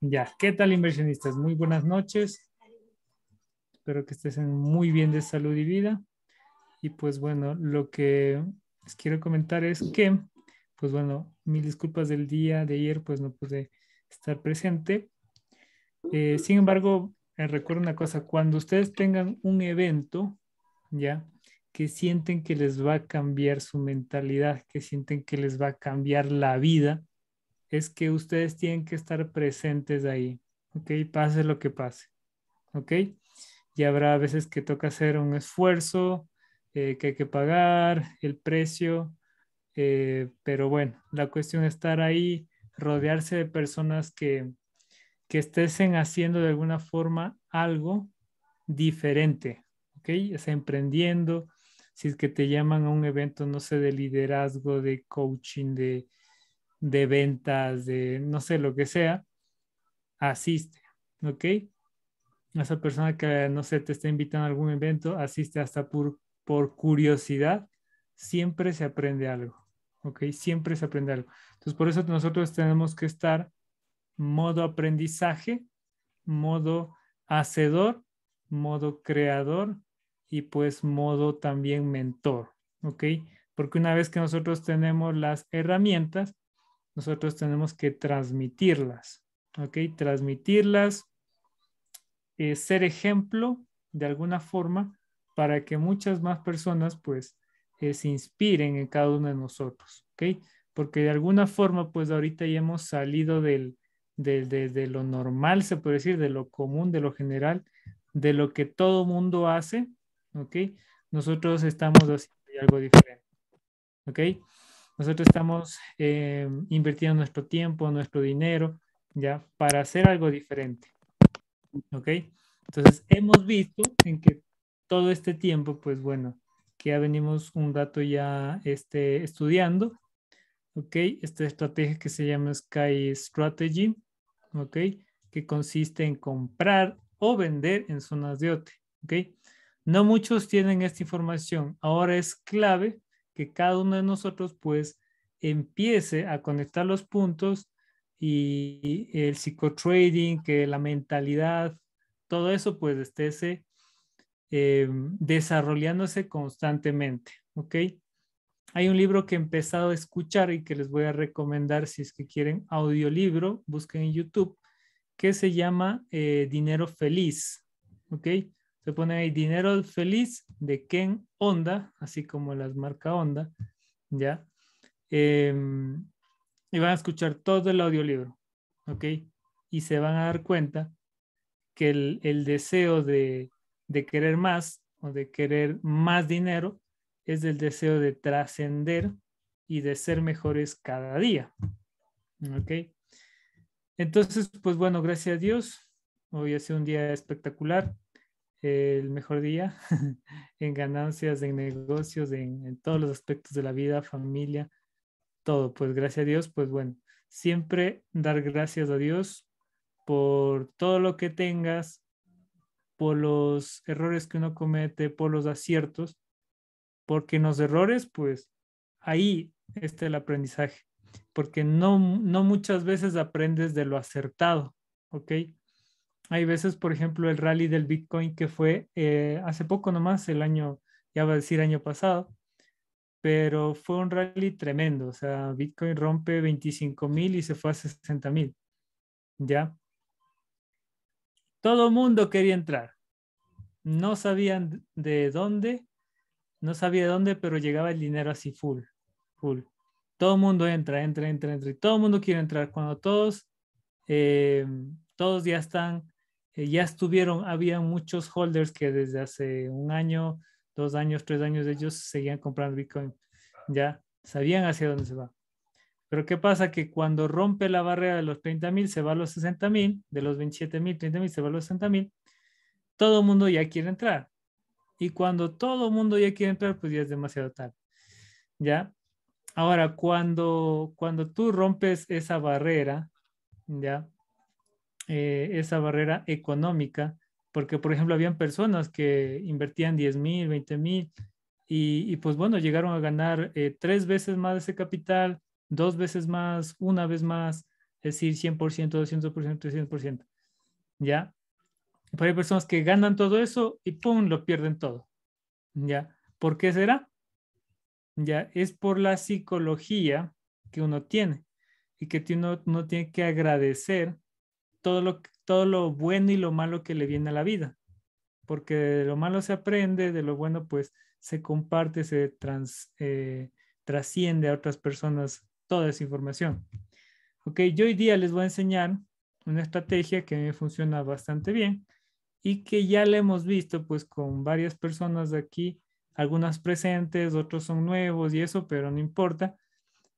Ya, ¿qué tal inversionistas? Muy buenas noches. Espero que estén muy bien de salud y vida. Y pues bueno, lo que les quiero comentar es que, pues bueno, mil disculpas del día de ayer, pues no pude estar presente. Eh, sin embargo, eh, recuerdo una cosa, cuando ustedes tengan un evento, ya, que sienten que les va a cambiar su mentalidad, que sienten que les va a cambiar la vida, es que ustedes tienen que estar presentes ahí, ¿ok? Pase lo que pase, ¿ok? Y habrá veces que toca hacer un esfuerzo, eh, que hay que pagar, el precio, eh, pero bueno, la cuestión es estar ahí, rodearse de personas que, que estén haciendo de alguna forma algo diferente, ¿ok? O emprendiendo, si es que te llaman a un evento, no sé, de liderazgo, de coaching, de de ventas, de no sé, lo que sea, asiste, ¿ok? Esa persona que, no sé, te está invitando a algún evento, asiste hasta por, por curiosidad, siempre se aprende algo, ¿ok? Siempre se aprende algo. Entonces, por eso nosotros tenemos que estar modo aprendizaje, modo hacedor, modo creador y pues modo también mentor, ¿ok? Porque una vez que nosotros tenemos las herramientas, nosotros tenemos que transmitirlas, ¿ok? Transmitirlas, eh, ser ejemplo de alguna forma para que muchas más personas pues eh, se inspiren en cada uno de nosotros, ¿ok? Porque de alguna forma pues ahorita ya hemos salido del, de, lo normal, se puede decir, de lo común, de lo general, de lo que todo mundo hace, ¿ok? Nosotros estamos haciendo algo diferente, ¿ok? Nosotros estamos eh, invirtiendo nuestro tiempo, nuestro dinero, ¿ya? Para hacer algo diferente. ¿Ok? Entonces, hemos visto en que todo este tiempo, pues bueno, que ya venimos un dato ya este, estudiando, ¿ok? Esta estrategia que se llama Sky Strategy, ¿ok? Que consiste en comprar o vender en zonas de OT, ¿ok? No muchos tienen esta información. Ahora es clave que cada uno de nosotros pues empiece a conectar los puntos y el psicotrading, que la mentalidad, todo eso pues esté eh, desarrollándose constantemente, ¿ok? Hay un libro que he empezado a escuchar y que les voy a recomendar si es que quieren audiolibro, busquen en YouTube, que se llama eh, Dinero Feliz, ¿ok? Se pone ahí dinero feliz de Ken Onda, así como las marca Onda, ¿ya? Em, y van a escuchar todo el audiolibro, ¿ok? Y se van a dar cuenta que el, deseo de, de querer más o de querer más dinero es el deseo de trascender y de ser mejores cada día. ¿Ok? Entonces, pues bueno, gracias a Dios. Hoy ha sido un día espectacular el mejor día en ganancias, en negocios, en, todos los aspectos de la vida, familia, todo. Pues gracias a Dios, pues bueno, siempre dar gracias a Dios por todo lo que tengas, por los errores que uno comete, por los aciertos, porque en los errores, pues ahí está el aprendizaje, porque no, no muchas veces aprendes de lo acertado, ¿ok? Hay veces, por ejemplo, el rally del Bitcoin que fue eh, hace poco nomás, el año, ya va a decir año pasado, pero fue un rally tremendo. O sea, Bitcoin rompe 25 mil y se fue a 60 mil. ¿Ya? Todo mundo quería entrar. No sabían de dónde, no sabía de dónde, pero llegaba el dinero así full, full. Todo mundo entra, entra, entra, entra. Y todo mundo quiere entrar. Cuando todos, eh, todos ya están eh, ya estuvieron, había muchos holders que desde hace un año, dos años, tres años, ellos seguían comprando Bitcoin, ya sabían hacia dónde se va. Pero ¿qué pasa? Que cuando rompe la barrera de los 30 mil, se va a los 60 mil, de los 27 mil, 30 mil, se va a los 60 mil, todo el mundo ya quiere entrar. Y cuando todo el mundo ya quiere entrar, pues ya es demasiado tarde. ¿Ya? Ahora, cuando, cuando tú rompes esa barrera, ¿ya? Eh, esa barrera económica, porque por ejemplo habían personas que invertían 10 mil, 20 mil y, pues bueno, llegaron a ganar eh, tres veces más ese capital, dos veces más, una vez más, es decir, 100%, 200%, 300%, ¿ya? Pero hay personas que ganan todo eso y ¡pum! lo pierden todo, ¿ya? ¿Por qué será? Ya, es por la psicología que uno tiene y que uno tiene que agradecer todo lo, todo lo bueno y lo malo que le viene a la vida, porque de lo malo se aprende, de lo bueno pues se comparte, se trans, eh, trasciende a otras personas toda esa información. Ok, yo hoy día les voy a enseñar una estrategia que me funciona bastante bien y que ya la hemos visto pues con varias personas de aquí, algunas presentes, otros son nuevos y eso, pero no importa,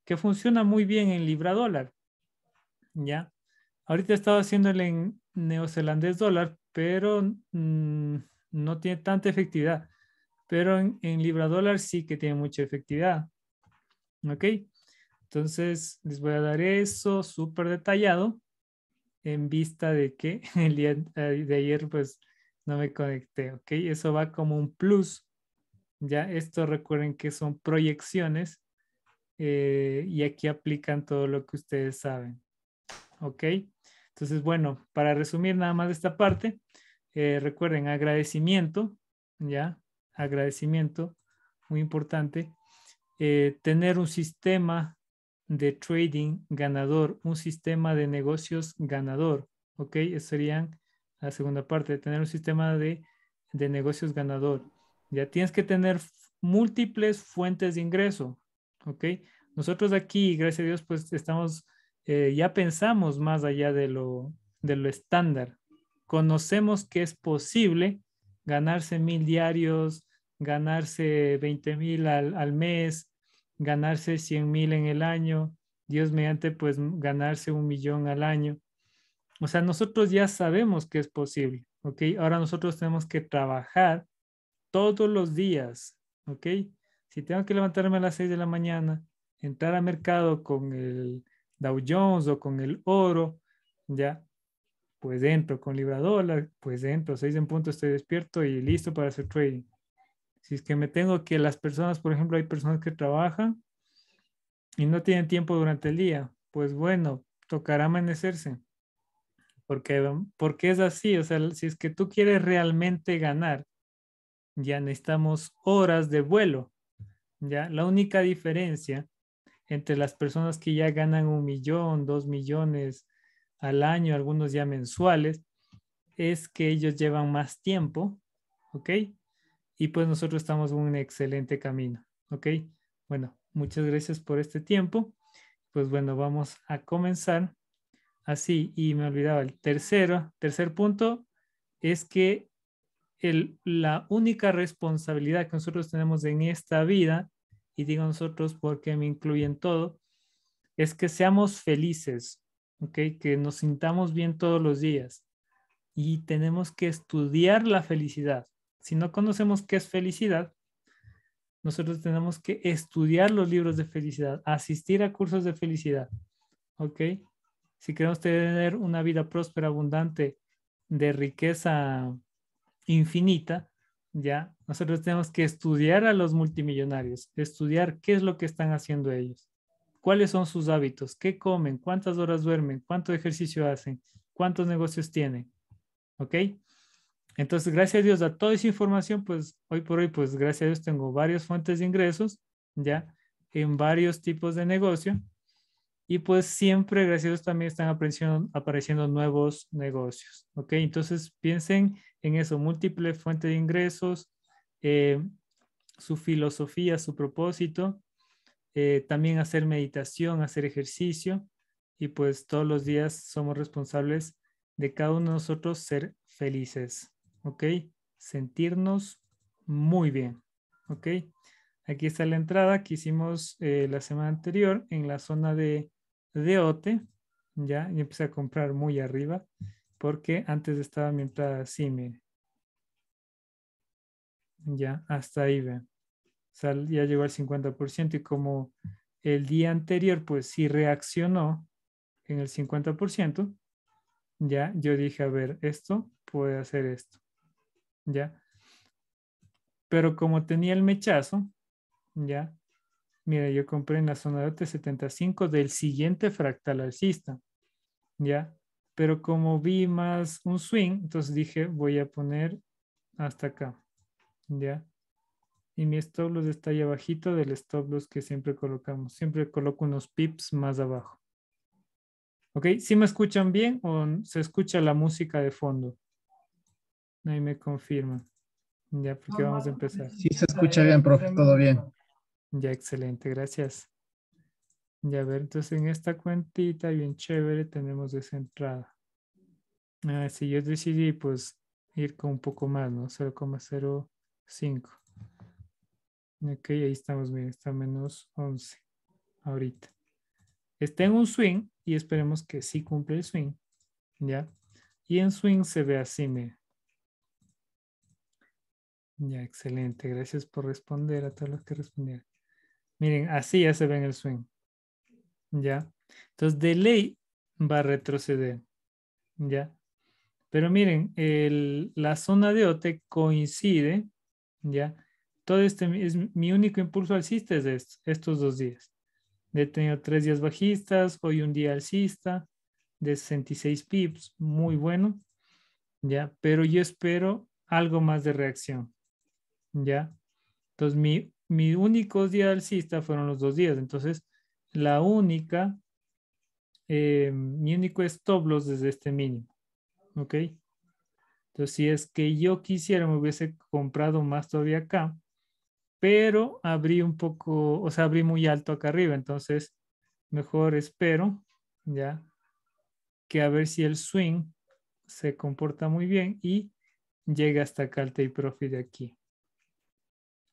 que funciona muy bien en libra dólar. ¿Ya? Ahorita estaba haciendo el neozelandés dólar, pero mm, no tiene tanta efectividad. Pero en, libra dólar sí que tiene mucha efectividad. ¿Ok? Entonces les voy a dar eso súper detallado en vista de que el día de ayer pues no me conecté. ¿Ok? Eso va como un plus. Ya, esto recuerden que son proyecciones eh, y aquí aplican todo lo que ustedes saben. ¿Ok? Entonces, bueno, para resumir nada más esta parte, eh, recuerden agradecimiento, ¿ya? Agradecimiento, muy importante. Eh, tener un sistema de trading ganador, un sistema de negocios ganador, ¿ok? Esa serían la segunda parte, tener un sistema de, de negocios ganador. Ya tienes que tener múltiples fuentes de ingreso, ¿ok? Nosotros aquí, gracias a Dios, pues estamos eh, ya pensamos más allá de lo, de lo estándar. Conocemos que es posible ganarse mil diarios, ganarse 20 mil al, al, mes, ganarse 100 mil en el año, Dios mediante, pues ganarse un millón al año. O sea, nosotros ya sabemos que es posible, ¿ok? Ahora nosotros tenemos que trabajar todos los días, ¿ok? Si tengo que levantarme a las 6 de la mañana, entrar al mercado con el Dow Jones o con el oro, ¿ya? Pues dentro con libra pues dentro seis en punto estoy despierto y listo para hacer trading. Si es que me tengo que las personas, por ejemplo, hay personas que trabajan y no tienen tiempo durante el día, pues bueno, tocará amanecerse. Porque, porque es así, o sea, si es que tú quieres realmente ganar, ya necesitamos horas de vuelo. Ya, la única diferencia entre las personas que ya ganan un millón, dos millones al año, algunos ya mensuales, es que ellos llevan más tiempo, ¿ok? Y pues nosotros estamos en un excelente camino, ¿ok? Bueno, muchas gracias por este tiempo. Pues bueno, vamos a comenzar así. Y me olvidaba, el tercero, tercer punto es que la única responsabilidad que nosotros tenemos en esta vida y digo nosotros porque me incluyen todo, es que seamos felices, ¿ok? Que nos sintamos bien todos los días y tenemos que estudiar la felicidad. Si no conocemos qué es felicidad, nosotros tenemos que estudiar los libros de felicidad, asistir a cursos de felicidad, ¿ok? Si queremos tener una vida próspera, abundante, de riqueza infinita, ¿ya? Nosotros tenemos que estudiar a los multimillonarios, estudiar qué es lo que están haciendo ellos, cuáles son sus hábitos, qué comen, cuántas horas duermen, cuánto ejercicio hacen, cuántos negocios tienen, ¿ok? Entonces, gracias a Dios, a toda esa información, pues hoy por hoy, pues gracias a Dios tengo varias fuentes de ingresos, ¿ya? En varios tipos de negocio, y pues siempre, gracias a Dios, también están apareciendo, nuevos negocios, ¿ok? Entonces piensen en eso, múltiples fuente de ingresos, eh, su filosofía, su propósito, eh, también hacer meditación, hacer ejercicio y pues todos los días somos responsables de cada uno de nosotros ser felices, ¿ok? Sentirnos muy bien, ¿ok? Aquí está la entrada que hicimos eh, la semana anterior en la zona de de OTE, ya, y empecé a comprar muy arriba, porque antes estaba mientras entrada así, Ya, hasta ahí ve ya llegó al 50% y como el día anterior, pues sí reaccionó en el 50%, ya, yo dije, a ver, esto puede hacer esto, ya. Pero como tenía el mechazo, ya, Mira, yo compré en la zona de t 75 del siguiente fractal alcista, ¿ya? Pero como vi más un swing, entonces dije, voy a poner hasta acá, ¿ya? Y mi stop loss está ahí abajito del stop loss que siempre colocamos. Siempre coloco unos pips más abajo. ¿Ok? ¿Sí me escuchan bien o se escucha la música de fondo? Ahí me confirman. Ya, porque vamos a empezar. Sí, se escucha bien, profe, todo bien. Ya, excelente, gracias. Ya, ver, entonces en esta cuentita bien chévere tenemos esa entrada. Ah, si yo decidí, pues, ir con un poco más, ¿no? 0,05. Ok, ahí estamos, bien, está menos 11 ahorita. Está en un swing y esperemos que sí cumple el swing, ¿ya? Y en swing se ve así, miren. Ya, excelente. Gracias por responder a todos los que respondieron. Miren, así ya se ve en el swing. ¿Ya? Entonces, de ley va a retroceder. ¿Ya? Pero miren, el, la zona de OT coincide, ¿ya? Todo este, es, mi único impulso alcista es estos dos días. He tenido tres días bajistas, hoy un día alcista, de 66 pips, muy bueno, ¿ya? Pero yo espero algo más de reacción, ¿ya? Entonces, mi mis únicos días alcista fueron los dos días. Entonces, la única, eh, mi único stop loss desde este mínimo. ¿Ok? Entonces, si es que yo quisiera, me hubiese comprado más todavía acá, pero abrí un poco, o sea, abrí muy alto acá arriba. Entonces, mejor espero, ¿ya? Que a ver si el swing se comporta muy bien y llega hasta acá y profit de aquí.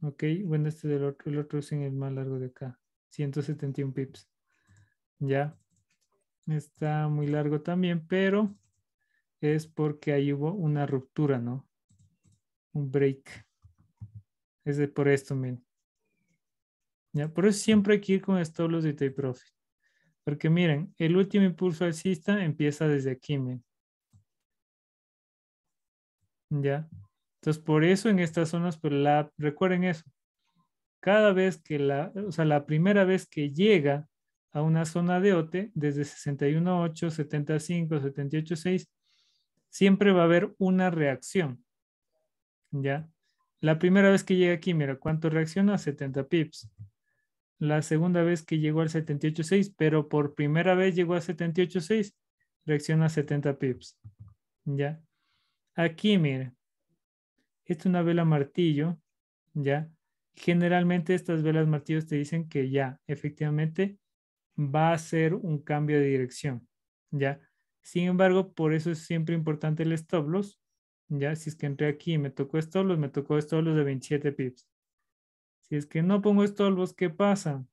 Ok, bueno, este del otro, el otro es el más largo de acá, 171 pips. Ya, está muy largo también, pero es porque ahí hubo una ruptura, ¿no? Un break. Es de por esto, miren. Ya, por eso siempre hay que ir con stop loss y take profit. Porque miren, el último impulso alcista empieza desde aquí, miren. Ya, entonces, por eso en estas zonas, pues, recuerden eso, cada vez que la, o sea, la primera vez que llega a una zona de OTE, desde 61.8, 75, 78.6, siempre va a haber una reacción, ¿ya? La primera vez que llega aquí, mira, ¿cuánto reacciona? 70 pips. La segunda vez que llegó al 78.6, pero por primera vez llegó a 78.6, reacciona 70 pips. ¿Ya? Aquí, mira. Esta es una vela martillo, ¿ya? Generalmente estas velas martillos te dicen que ya, efectivamente, va a ser un cambio de dirección, ¿ya? Sin embargo, por eso es siempre importante el stop loss, ¿ya? Si es que entré aquí y me tocó stop loss, me tocó stop loss de 27 pips. Si es que no pongo stop loss, ¿qué pasa?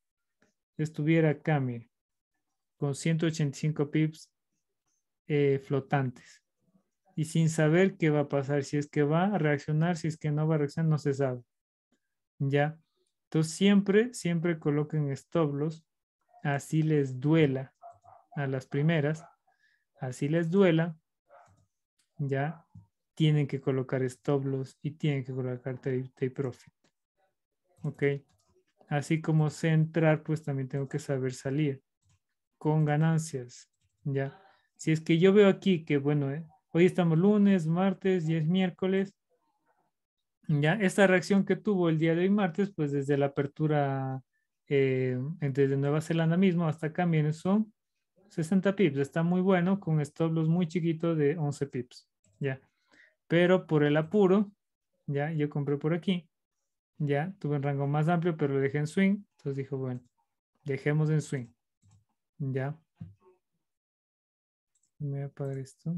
Estuviera acá, mire, con 185 pips eh, flotantes y sin saber qué va a pasar, si es que va a reaccionar, si es que no va a reaccionar, no se sabe. ¿Ya? Entonces siempre, siempre coloquen stop loss, así les duela a las primeras, así les duela, ¿ya? Tienen que colocar stop loss y tienen que colocar take, profit. ¿Ok? Así como centrar, entrar, pues también tengo que saber salir con ganancias, ¿ya? Si es que yo veo aquí que, bueno, ¿eh? Hoy estamos lunes, martes y es miércoles. Ya, esta reacción que tuvo el día de hoy martes, pues desde la apertura, eh, desde Nueva Zelanda mismo hasta acá, miren, son 60 pips. Está muy bueno con establos muy chiquitos de 11 pips. Ya, pero por el apuro, ya, yo compré por aquí. Ya, tuve un rango más amplio, pero lo dejé en swing. Entonces dijo, bueno, dejemos en swing. Ya. Me voy a apagar esto.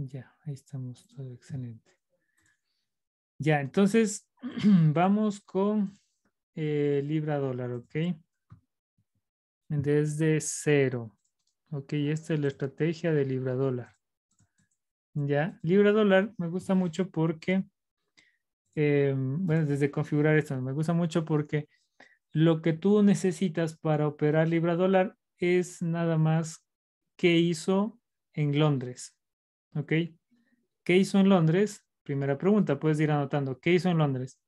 Ya, ahí estamos, todo excelente. Ya, entonces vamos con eh, libra dólar, ¿ok? Desde cero. Ok, esta es la estrategia de libra dólar. Ya, libra dólar me gusta mucho porque, eh, bueno, desde configurar esto, me gusta mucho porque lo que tú necesitas para operar libra dólar es nada más que hizo en Londres. ¿Ok? ¿Qué hizo en Londres? Primera pregunta, puedes ir anotando. ¿Qué hizo en Londres?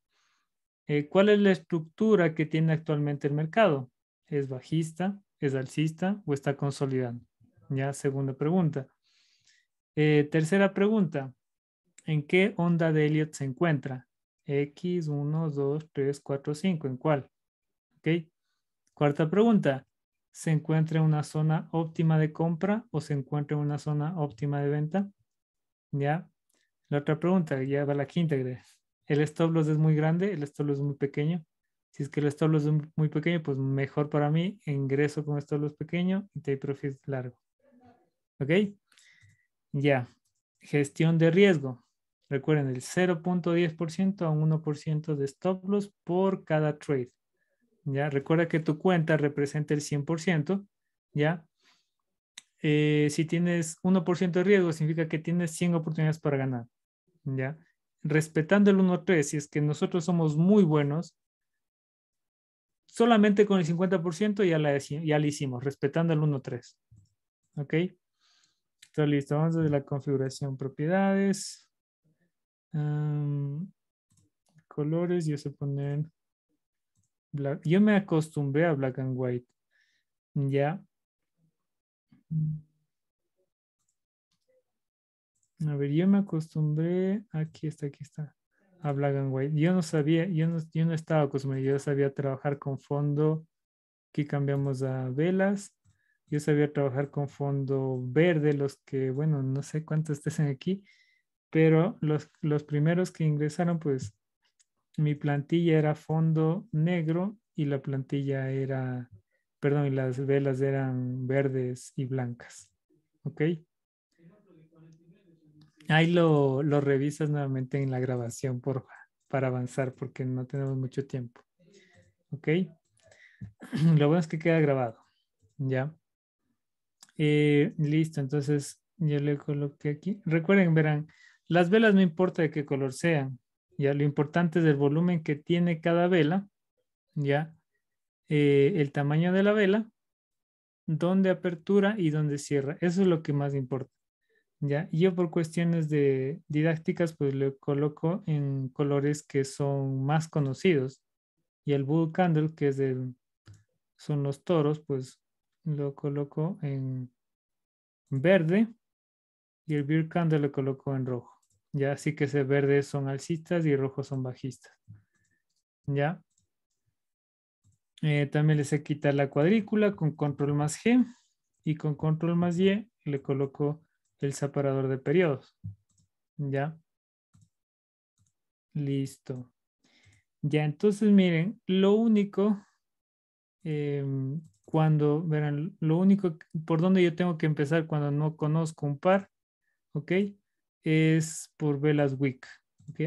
Eh, ¿Cuál es la estructura que tiene actualmente el mercado? ¿Es bajista? ¿Es alcista? ¿O está consolidando? Ya, segunda pregunta. Eh, tercera pregunta, ¿en qué onda de Elliot se encuentra? X, 1, 2, 3, 4, 5, ¿en cuál? ¿Ok? Cuarta pregunta, se encuentra en una zona óptima de compra o se encuentra en una zona óptima de venta. ¿Ya? La otra pregunta, ya va la quinta, ¿El stop loss es muy grande? ¿El stop loss es muy pequeño? Si es que el stop loss es muy pequeño, pues mejor para mí, ingreso con stop loss pequeño y take profit largo. ¿Ok? Ya. Gestión de riesgo. Recuerden, el 0.10% a 1% de stop loss por cada trade. ¿ya? Recuerda que tu cuenta representa el 100%, ¿ya? Eh, si tienes 1% de riesgo, significa que tienes 100 oportunidades para ganar, ¿ya? Respetando el 1.3 si es que nosotros somos muy buenos, solamente con el 50% ya la, hicimos, respetando el 1.3 ¿ok? Está listo, vamos desde la configuración propiedades. colores, yo se poner yo me acostumbré a black and white. Ya. A ver, yo me acostumbré, aquí está, aquí está, a black and white. Yo no sabía, yo no, yo no estaba acostumbrado, yo sabía trabajar con fondo, aquí cambiamos a velas. Yo sabía trabajar con fondo verde, los que, bueno, no sé cuántos estén aquí, pero los, los primeros que ingresaron, pues mi plantilla era fondo negro y la plantilla era, perdón, y las velas eran verdes y blancas. ¿Ok? Ahí lo, revisas nuevamente en la grabación, para avanzar, porque no tenemos mucho tiempo. ¿Ok? Lo bueno es que queda grabado. Ya. Eh, listo, entonces yo le coloqué aquí. Recuerden, verán, las velas no importa de qué color sean, ¿ya? Lo importante es el volumen que tiene cada vela, ¿ya? Eh, el tamaño de la vela, dónde apertura y dónde cierra. Eso es lo que más importa, ¿ya? Yo por cuestiones de didácticas, pues lo coloco en colores que son más conocidos. Y el Bull Candle, que es son los toros, pues lo coloco en verde. Y el Beer Candle lo coloco en rojo. Ya, así que ese verde son alcistas y rojos son bajistas. Ya. Eh, también les he quitado la cuadrícula con control más G y con control más Y le coloco el separador de periodos. Ya. Listo. Ya, entonces miren, lo único, em, cuando, verán, lo único por donde yo tengo que empezar cuando no conozco un par, ¿ok? es por velas wick.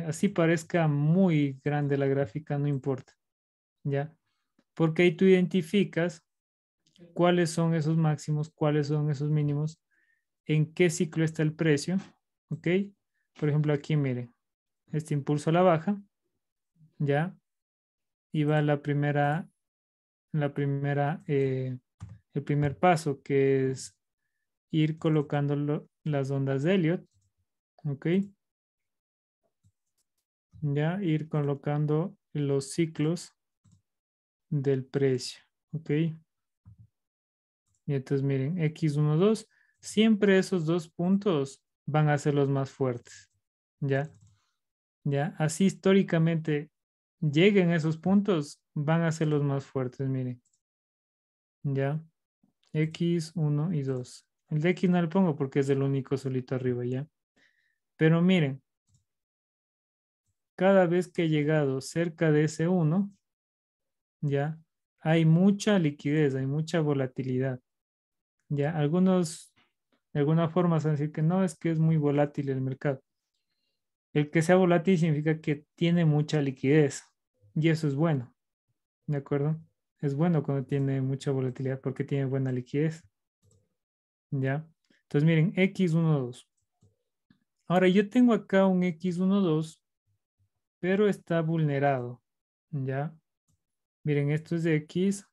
Así parezca muy grande la gráfica, no importa. ¿Ya? Porque ahí tú identificas cuáles son esos máximos, cuáles son esos mínimos, en qué ciclo está el precio. ¿Ok? Por ejemplo, aquí miren, este impulso a la baja, ¿ya? Y va la primera, la primera, eh, el primer paso que es ir colocando las ondas de Elliot ¿Ok? Ya ir colocando los ciclos del precio. ¿Ok? Y entonces miren, X1, 2, siempre esos dos puntos van a ser los más fuertes. ¿Ya? ¿Ya? Así históricamente lleguen esos puntos, van a ser los más fuertes, miren. ¿Ya? X, 1 y 2. El de X no lo pongo porque es el único solito arriba, ¿ya? Pero miren, cada vez que he llegado cerca de ese 1, ya hay mucha liquidez, hay mucha volatilidad. Ya algunos, de alguna forma, van a decir que no, es que es muy volátil el mercado. El que sea volátil significa que tiene mucha liquidez y eso es bueno. ¿De acuerdo? Es bueno cuando tiene mucha volatilidad porque tiene buena liquidez. ¿Ya? Entonces miren, X1, 2. Ahora, yo tengo acá un X12, pero está vulnerado, ¿ya? Miren, esto es de X.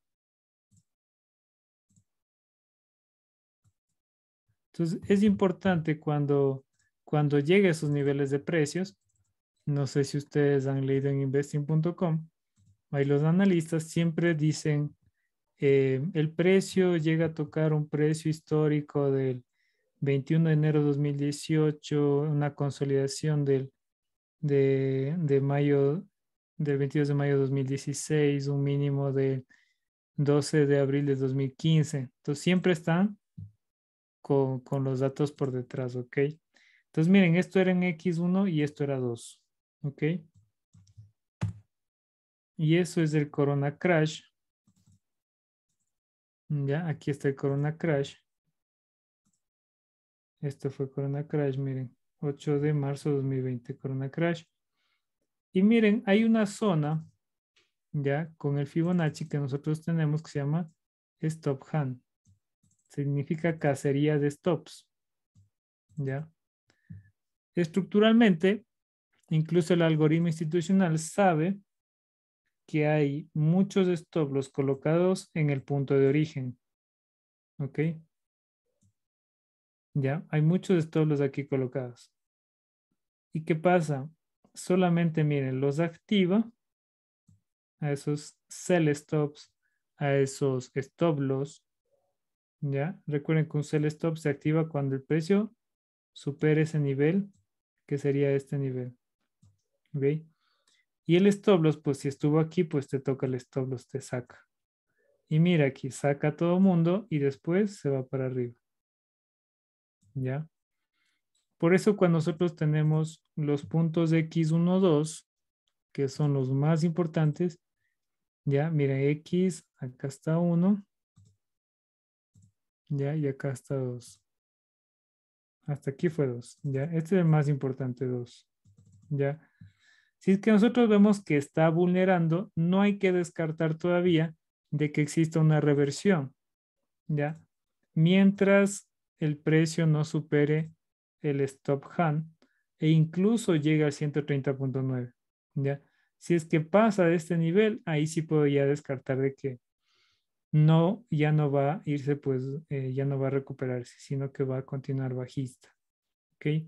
Entonces, es importante cuando, cuando llegue a esos niveles de precios, no sé si ustedes han leído en investing.com, ahí los analistas siempre dicen eh, el precio llega a tocar un precio histórico del 21 de enero de 2018, una consolidación del, de, mayo, del 22 de mayo de 2016, un mínimo de 12 de abril de 2015. Entonces siempre están con, con los datos por detrás, ¿ok? Entonces miren, esto era en X1 y esto era 2, ¿ok? Y eso es el Corona Crash. Ya, aquí está el Corona Crash. Esto fue Corona Crash, miren. 8 de marzo de 2020, Corona Crash. Y miren, hay una zona, ya, con el Fibonacci que nosotros tenemos que se llama Stop Hand. Significa cacería de stops. Ya. Estructuralmente, incluso el algoritmo institucional sabe que hay muchos stops colocados en el punto de origen. ¿Ok? Ya, hay muchos stop-loss aquí colocados. ¿Y qué pasa? Solamente miren, los activa a esos sell stops, a esos stop-loss, Ya, recuerden que un sell stop se activa cuando el precio supere ese nivel, que sería este nivel. Y el stop loss, pues si estuvo aquí, pues te toca el stop loss, te saca. Y mira aquí, saca a todo mundo y después se va para arriba. ¿ya? Por eso cuando nosotros tenemos los puntos de X1, 2, que son los más importantes, ya, mira, X, acá está 1, ya, y acá está 2. Hasta aquí fue 2, ya, este es el más importante 2, ya. Si es que nosotros vemos que está vulnerando, no hay que descartar todavía de que exista una reversión, ya. Mientras el precio no supere el stop hand e incluso llega al 130.9. ¿ya? Si es que pasa de este nivel, ahí sí puedo descartar de que no, ya no va a irse, pues eh, ya no va a recuperarse, sino que va a continuar bajista. ¿Ok?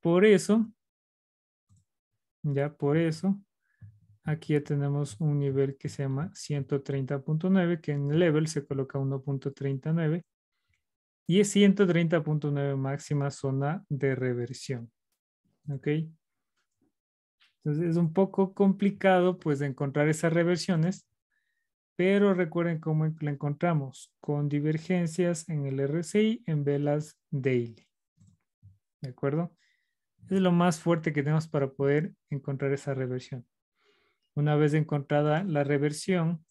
Por eso, ya por eso, aquí ya tenemos un nivel que se llama 130.9, que en level se coloca 1.39 y es 130.9 máxima zona de reversión. ¿Ok? Entonces es un poco complicado pues de encontrar esas reversiones, pero recuerden cómo la encontramos, con divergencias en el RSI en velas daily. ¿De acuerdo? Es lo más fuerte que tenemos para poder encontrar esa reversión. Una vez encontrada la reversión,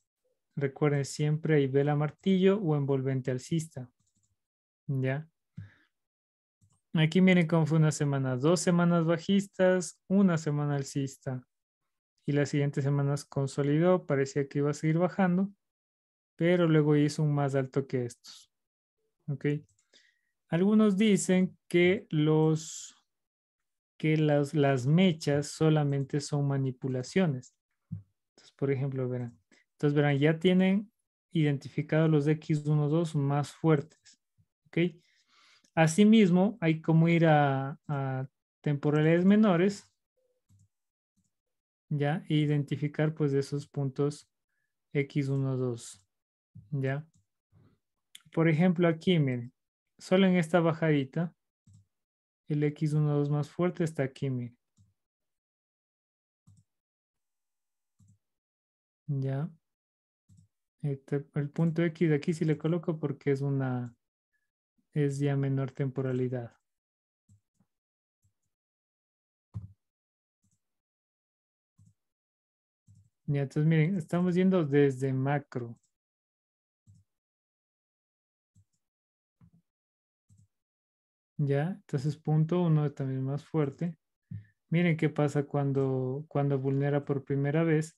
recuerden siempre hay vela martillo o envolvente alcista. ¿ya? Aquí miren cómo fue una semana, dos semanas bajistas, una semana alcista y las siguientes semanas consolidó, parecía que iba a seguir bajando, pero luego hizo un más alto que estos. ¿Ok? Algunos dicen que, los, que las, las mechas solamente son manipulaciones. Entonces, por ejemplo, verán. Entonces, verán, ya tienen identificados los X12 más fuertes. ¿ok? Asimismo, hay como ir a, temporales menores, ¿ya? E identificar pues esos puntos X1, 2, ¿ya? Por ejemplo, aquí, miren, solo en esta bajadita, el X1, 2 más fuerte está aquí, miren. ¿Ya? Este, el punto X de aquí sí le coloco porque es una, es ya menor temporalidad. Ya, entonces miren, estamos yendo desde macro. Ya, entonces punto uno es también más fuerte. Miren qué pasa cuando, cuando vulnera por primera vez.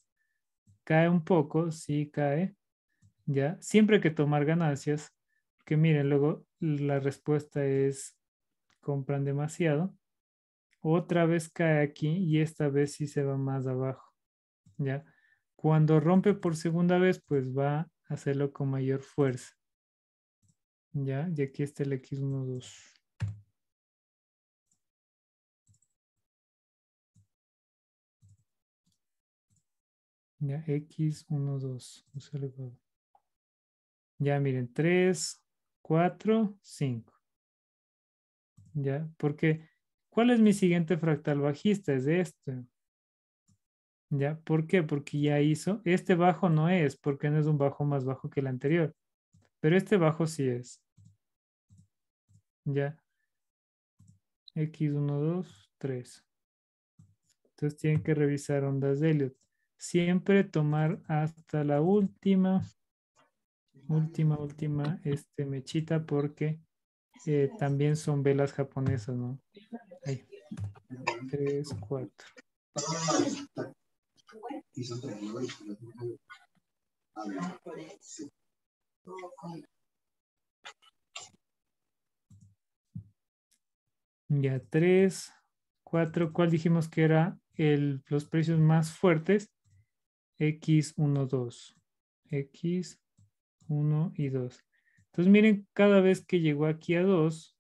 Cae un poco, sí cae. Ya, siempre hay que tomar ganancias, que miren, luego la respuesta es compran demasiado. Otra vez cae aquí y esta vez sí se va más abajo. ¿Ya? Cuando rompe por segunda vez, pues va a hacerlo con mayor fuerza. ¿Ya? Y aquí está el X1, 2. Ya, X1, 2. Ya miren, 3, 4, 5. ¿Ya? Porque, ¿cuál es mi siguiente fractal bajista? Es este. ¿Ya? ¿Por qué? Porque ya hizo. Este bajo no es, porque no es un bajo más bajo que el anterior. Pero este bajo sí es. ¿Ya? X1, 2, 3. Entonces tienen que revisar ondas de Elliot. Siempre tomar hasta la última Última, última este, mechita porque eh, también son velas japonesas, ¿no? 3, 4. Ya, 3, 4. ¿Cuál dijimos que era los precios más fuertes? X, 1, 2. X. 1 y 2. Entonces miren, cada vez que llegó aquí a 2,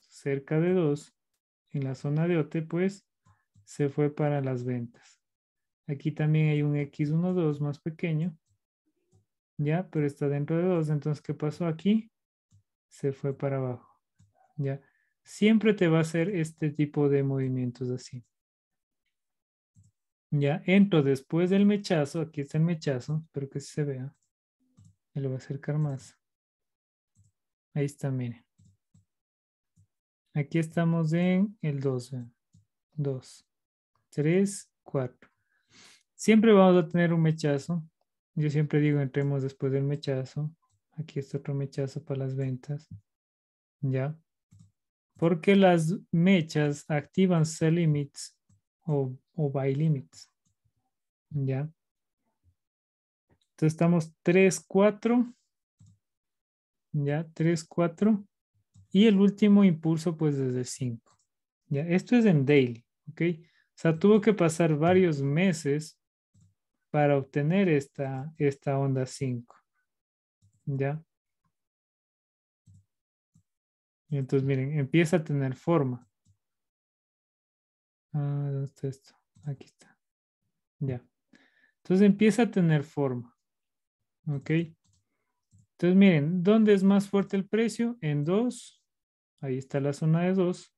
cerca de 2, en la zona de OT, pues se fue para las ventas. Aquí también hay un x 12 más pequeño. ¿Ya? Pero está dentro de 2. Entonces, ¿qué pasó aquí? Se fue para abajo. ¿Ya? Siempre te va a hacer este tipo de movimientos así. ¿Ya? Entro después del mechazo. Aquí está el mechazo. Espero que se vea. Me lo voy a acercar más. Ahí está, miren. Aquí estamos en el 12. 2, 3, 4. Siempre vamos a tener un mechazo. Yo siempre digo, entremos después del mechazo. Aquí está otro mechazo para las ventas. ¿Ya? Porque las mechas activan sell limits o, o buy limits. ¿Ya? Entonces estamos 3, 4. Ya, 3, 4. Y el último impulso, pues desde 5. Ya, esto es en daily, ¿ok? O sea, tuvo que pasar varios meses para obtener esta, esta onda 5. ¿Ya? Y entonces, miren, empieza a tener forma. Ah, ¿dónde está esto? Aquí está. Ya. Entonces empieza a tener forma. Ok. Entonces, miren, ¿dónde es más fuerte el precio? En 2. Ahí está la zona de 2.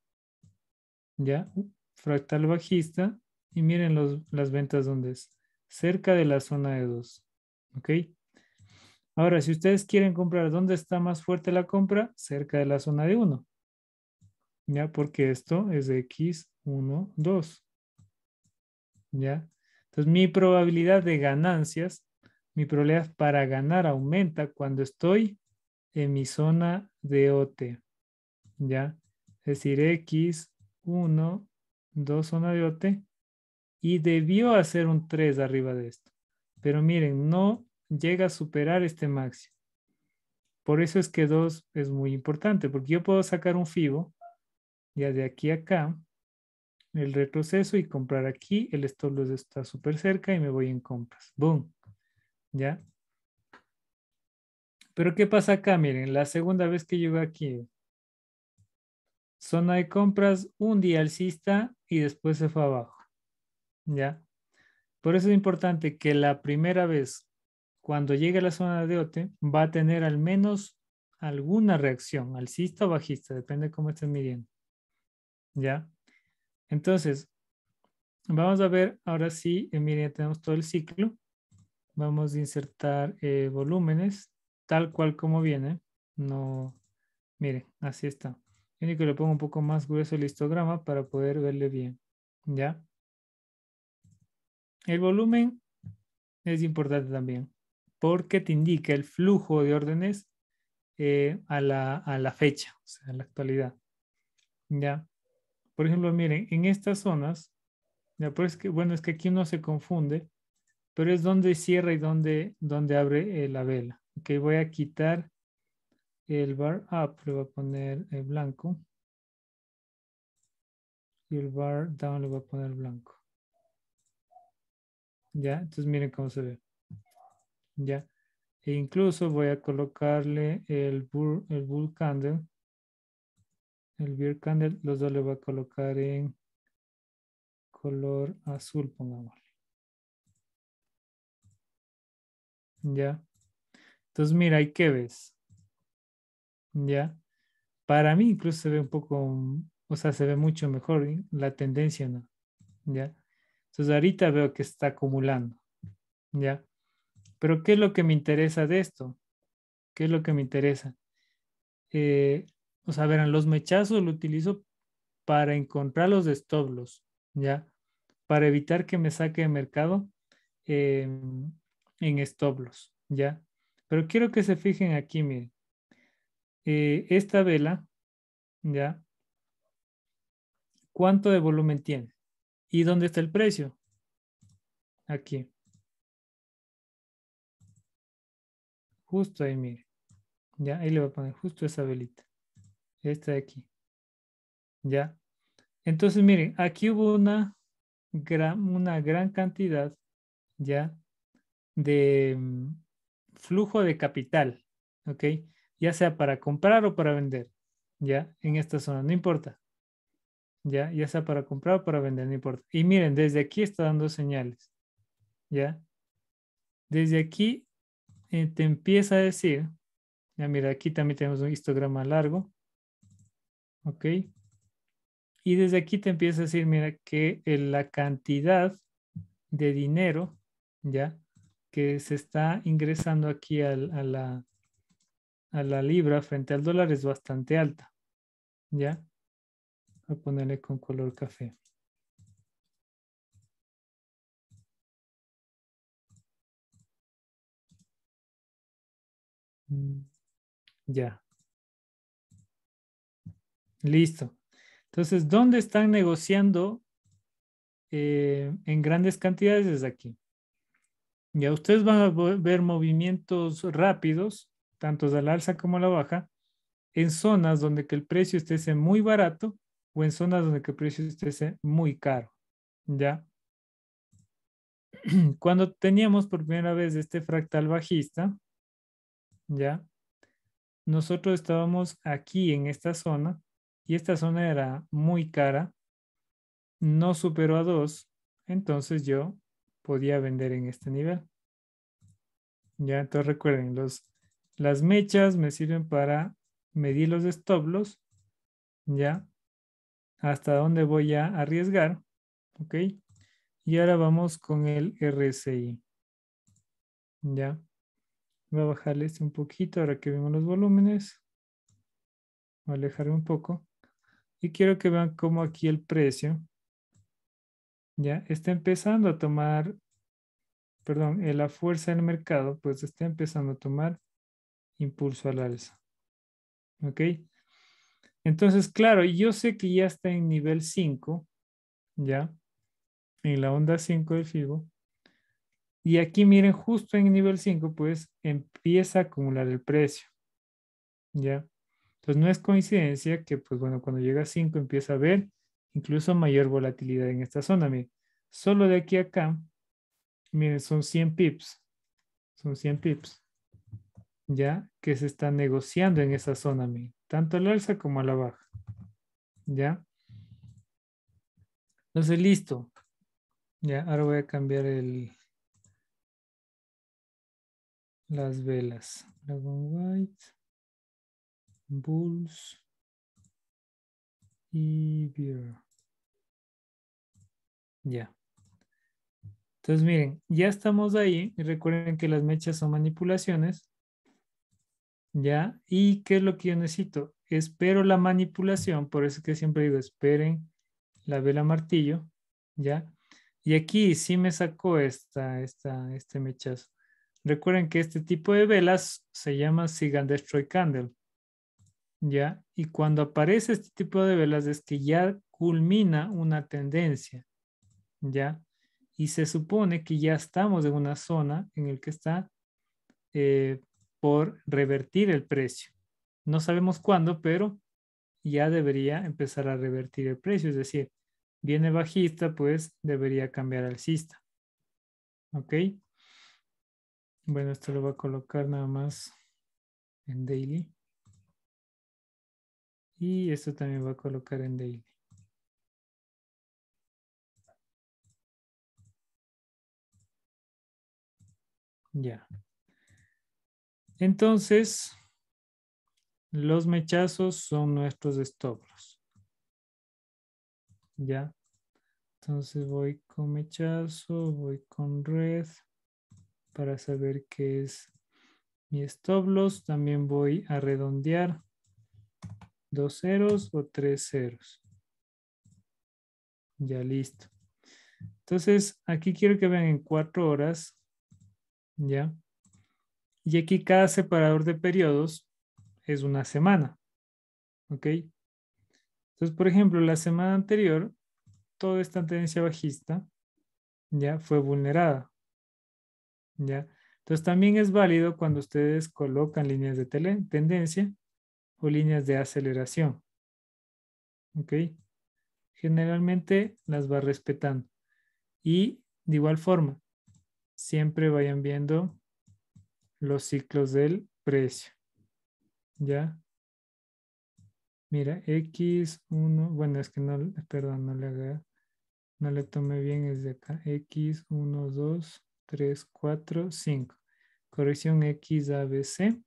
Ya, fractal bajista. Y miren las ventas donde es. Cerca de la zona de 2. Ok. Ahora, si ustedes quieren comprar, ¿dónde está más fuerte la compra? Cerca de la zona de 1. Ya, porque esto es de X, 1, 2. Ya. Entonces, mi probabilidad de ganancias mi probabilidad para ganar aumenta cuando estoy en mi zona de OT. ¿Ya? Es decir, X1, 2 zona de OT. Y debió hacer un 3 arriba de esto. Pero miren, no llega a superar este máximo. Por eso es que 2 es muy importante, porque yo puedo sacar un FIBO ya de aquí a acá, el retroceso y comprar aquí, el stop loss está súper cerca y me voy en compras. Boom. ¿Ya? Pero ¿qué pasa acá? Miren, la segunda vez que llego aquí, zona de compras, un día alcista y después se fue abajo. ¿Ya? Por eso es importante que la primera vez, cuando llegue a la zona de OTE, va a tener al menos alguna reacción, alcista o bajista, depende de cómo estén midiendo. ¿Ya? Entonces, vamos a ver ahora sí, eh, miren, tenemos todo el ciclo vamos a insertar eh, volúmenes tal cual como viene. No, miren, así está. Yo que le pongo un poco más grueso el histograma para poder verle bien. ¿Ya? El volumen es importante también porque te indica el flujo de órdenes eh, a, la, fecha, o sea, a la actualidad. ¿Ya? Por ejemplo, miren, en estas zonas, ya, pues que, bueno, es que aquí uno se confunde pero es donde cierra y donde, abre eh, la vela. Ok, voy a quitar el bar up, ah, le voy a poner el eh, blanco. Y el bar down le voy a poner blanco. Ya, entonces miren cómo se ve. Ya. E incluso voy a colocarle el bull, el candle. El beer candle, los dos le voy a colocar en color azul, pongámoslo. ¿ya? Entonces, mira, ¿y qué ves? ¿Ya? Para mí incluso se ve un poco, mm, o sea, se ve mucho mejor ¿eh? la tendencia, ¿no? ¿Ya? Entonces, ahorita veo que está acumulando, ¿ya? Pero, ¿qué es lo que me interesa de esto? ¿Qué es lo que me interesa? Eh, o sea, verán, los mechazos lo utilizo para encontrar los destoblos, ¿ya? Para evitar que me saque de mercado eh, en stop loss, ¿ya? Pero quiero que se fijen aquí, miren. Eh, esta vela, ¿ya? ¿Cuánto de volumen tiene? ¿Y dónde está el precio? Aquí. Justo ahí, miren Ya, ahí le voy a poner justo esa velita. Esta de aquí. Ya. Entonces, miren, aquí hubo una una gran cantidad, ya, de mm, flujo de capital, ¿ok? Ya sea para comprar o para vender, ¿ya? En esta zona, no importa. ¿Ya? Ya sea para comprar o para vender, no importa. Y miren, desde aquí está dando señales, ¿ya? Desde aquí eh, te empieza a decir, ya mira, aquí también tenemos un histograma largo, ¿ok? Y desde aquí te empieza a decir, mira, que eh, la cantidad de dinero, ¿ya? que se está ingresando aquí a, la, a la libra frente al dólar es bastante alta. ¿Ya? Voy a ponerle con color café. Mm, ya. Listo. Entonces, ¿dónde están negociando eh, en grandes cantidades? Desde aquí. Ya ustedes van a ver movimientos rápidos, tanto de la alza como la baja, en zonas donde que el precio esté muy barato o en zonas donde que el precio esté muy caro. ¿Ya? Cuando teníamos por primera vez este fractal bajista, ¿ya? Nosotros estábamos aquí en esta zona y esta zona era muy cara, no superó a 2, entonces yo podía vender en este nivel. Ya, entonces recuerden, los, las mechas me sirven para medir los stop ya, hasta dónde voy a arriesgar, ok. Y ahora vamos con el RSI, ya. Voy a bajarle este un poquito ahora que vemos los volúmenes. Voy a alejarme un poco. Y quiero que vean cómo aquí el precio ya está empezando a tomar, perdón, eh, la fuerza del mercado, pues está empezando a tomar impulso al alza. ¿Ok? Entonces, claro, yo sé que ya está en nivel 5, ya, en la onda 5 del FIBO. Y aquí miren, justo en nivel 5, pues empieza a acumular el precio. ¿Ya? Entonces no es coincidencia que, pues bueno, cuando llega a 5 empieza a ver incluso mayor volatilidad en esta zona. Miren, solo de aquí a acá, miren, son 100 pips. Son 100 pips. ¿Ya? Que se está negociando en esa zona, miren. Tanto al alza como a la baja. ¿Ya? Entonces, listo. Ya, ahora voy a cambiar el las velas. Dragon White, Bulls y Beer. Ya. Entonces, miren, ya estamos ahí. y Recuerden que las mechas son manipulaciones. ¿Ya? ¿Y qué es lo que yo necesito? Espero la manipulación, por eso que siempre digo, esperen la vela martillo, ¿ya? Y aquí sí me sacó esta, esta, este mechazo. Recuerden que este tipo de velas se llama Sigan Destroy Candle, ¿ya? Y cuando aparece este tipo de velas es que ya culmina una tendencia, ¿ya? Y se supone que ya estamos en una zona en el que está eh, por revertir el precio. No sabemos cuándo, pero ya debería empezar a revertir el precio. Es decir, viene bajista, pues debería cambiar alcista. ¿Ok? Bueno, esto lo va a colocar nada más en daily. Y esto también va a colocar en daily. Ya. Entonces, los mechazos son nuestros estoblos, Ya. Entonces voy con mechazo, voy con red para saber qué es mi estoblos, También voy a redondear dos ceros o tres ceros. Ya listo. Entonces, aquí quiero que vean en cuatro horas ¿ya? Y aquí cada separador de periodos es una semana, ¿ok? Entonces, por ejemplo, la semana anterior, toda esta tendencia bajista ya fue vulnerada, ¿ya? Entonces, también es válido cuando ustedes colocan líneas de tendencia o líneas de aceleración, ¿ok? Generalmente las va respetando. Y de igual forma, siempre vayan viendo los ciclos del precio. ¿Ya? Mira, X1, bueno, es que no, perdón, no le haga, no le tomé bien, es acá. X1, 2, 3, 4, 5. Corrección XABC,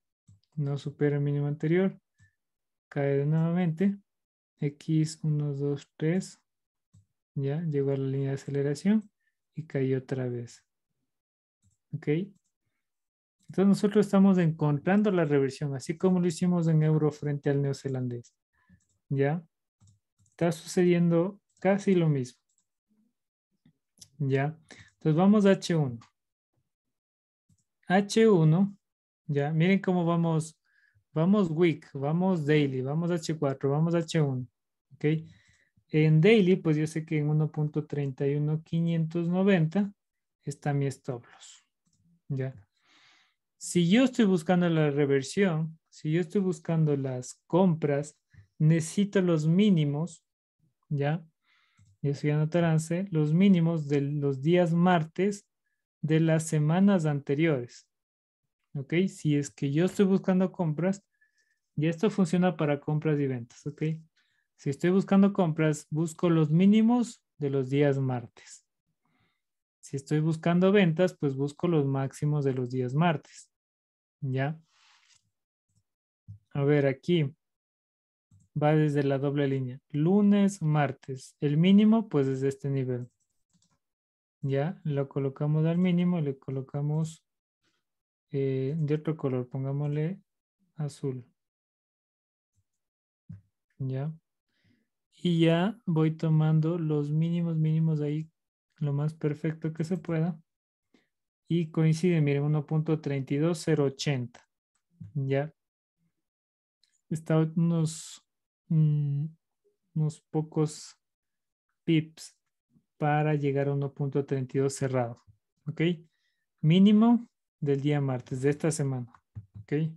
No supera el mínimo anterior. Cae nuevamente. X1, 2, 3. Ya, llegó a la línea de aceleración y cayó otra vez. ¿Ok? Entonces nosotros estamos encontrando la reversión, así como lo hicimos en euro frente al neozelandés. ¿Ya? Está sucediendo casi lo mismo. ¿Ya? Entonces vamos a H1. H1, ¿ya? Miren cómo vamos, vamos week, vamos daily, vamos H4, vamos H1, ¿ok? En daily, pues yo sé que en 1.31590 está mi stop loss. ¿ya? Si yo estoy buscando la reversión, si yo estoy buscando las compras, necesito los mínimos, ¿ya? Yo estoy anotaránse, los mínimos de los días martes de las semanas anteriores. ¿Ok? Si es que yo estoy buscando compras, y esto funciona para compras y ventas, ¿ok? Si estoy buscando compras, busco los mínimos de los días martes. Si estoy buscando ventas, pues busco los máximos de los días martes. ¿Ya? A ver, aquí va desde la doble línea. Lunes, martes. El mínimo, pues desde este nivel. ¿Ya? Lo colocamos al mínimo, le colocamos eh, de otro color, pongámosle azul. ¿Ya? Y ya voy tomando los mínimos mínimos ahí lo más perfecto que se pueda. Y coincide, miren, 1.32080. Ya. Está unos, mm, unos pocos pips para llegar a 1.32 cerrado. ¿Ok? Mínimo del día martes de esta semana. ¿Ok?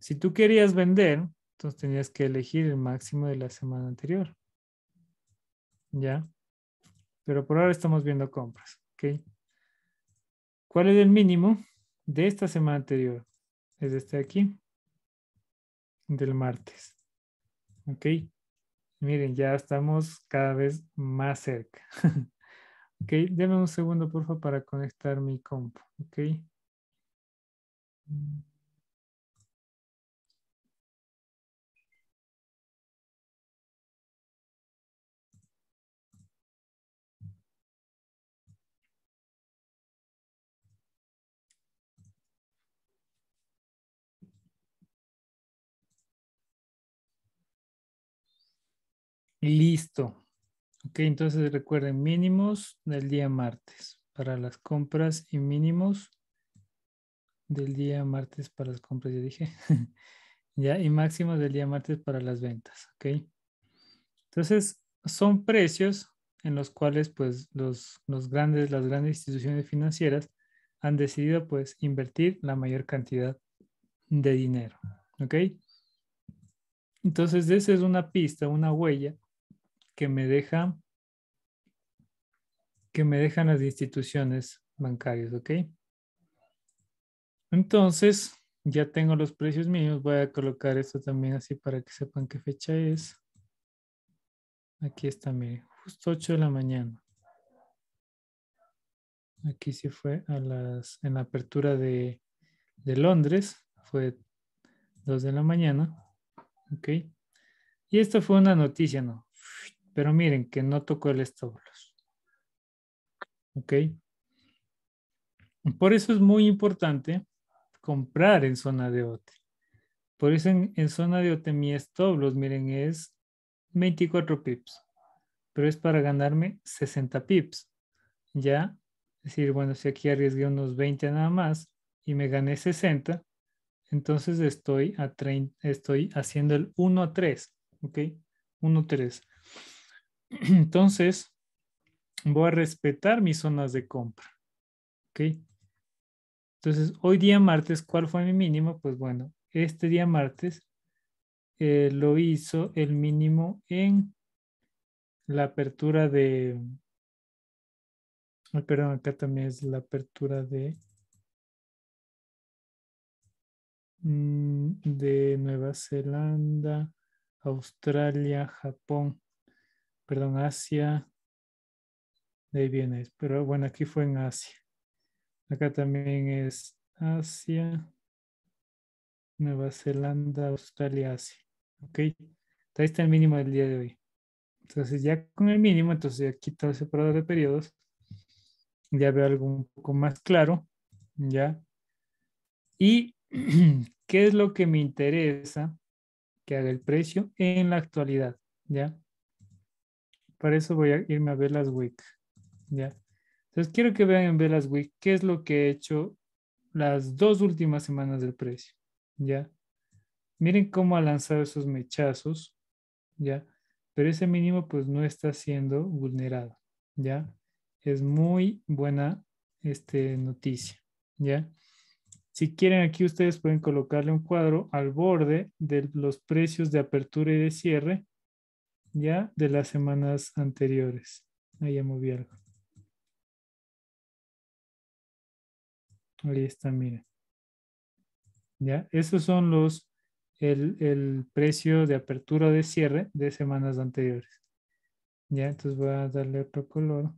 Si tú querías vender, entonces tenías que elegir el máximo de la semana anterior. ¿Ya? pero por ahora estamos viendo compras. ¿ok? ¿Cuál es el mínimo de esta semana anterior? Es este de aquí, del martes. ¿Ok? Miren, ya estamos cada vez más cerca. ok, denme un segundo, por favor, para conectar mi compu. ¿Ok? Listo. Ok, entonces recuerden mínimos del día martes para las compras y mínimos del día martes para las compras, ya dije. ya, y máximos del día martes para las ventas, ok. Entonces, son precios en los cuales pues los, los grandes, las grandes instituciones financieras han decidido pues invertir la mayor cantidad de dinero, ok. Entonces, esa es una pista, una huella que me que me dejan las instituciones bancarias, ¿ok? Entonces, ya tengo los precios mínimos. Voy a colocar esto también así para que sepan qué fecha es. Aquí está, miren, justo 8 de la mañana. Aquí sí fue a las, en la apertura de, de Londres, fue 2 de la mañana, ¿ok? Y esto fue una noticia, ¿no? Pero miren que no tocó el establos. ¿Ok? Por eso es muy importante comprar en zona de OTE. Por eso en, zona de OTE mi establos, miren, es 24 pips. Pero es para ganarme 60 pips. ¿Ya? Es decir, bueno, si aquí arriesgué unos 20 nada más y me gané 60, entonces estoy, a estoy haciendo el 1 a 3, ¿ok? 1 a 3. Entonces, voy a respetar mis zonas de compra. ¿Ok? Entonces, hoy día martes, ¿cuál fue mi mínimo? Pues bueno, este día martes eh, lo hizo el mínimo en la apertura de... Perdón, acá también es la apertura de... Mm, de Nueva Zelanda, Australia, Japón perdón, Asia. De ahí viene, pero bueno, aquí fue en Asia. Acá también es Asia, Nueva Zelanda, Australia, Asia. Ok, ahí está el mínimo del día de hoy. Entonces ya con el mínimo, entonces aquí está el separador de periodos. Ya veo algo un poco más claro, ¿ya? ¿Y qué es lo que me interesa que haga el precio en la actualidad, ¿ya? para eso voy a irme a las Week. ¿ya? Entonces quiero que vean en Velas Week qué es lo que he hecho las dos últimas semanas del precio. ¿ya? Miren cómo ha lanzado esos mechazos. ¿ya? Pero ese mínimo pues no está siendo vulnerado. ¿ya? Es muy buena este, noticia. ¿ya? Si quieren aquí ustedes pueden colocarle un cuadro al borde de los precios de apertura y de cierre ya de las semanas anteriores. Ahí ya moví algo. Ahí está, miren. Ya, esos son los, el, precio de apertura de cierre de semanas anteriores. Ya, entonces voy a darle otro color.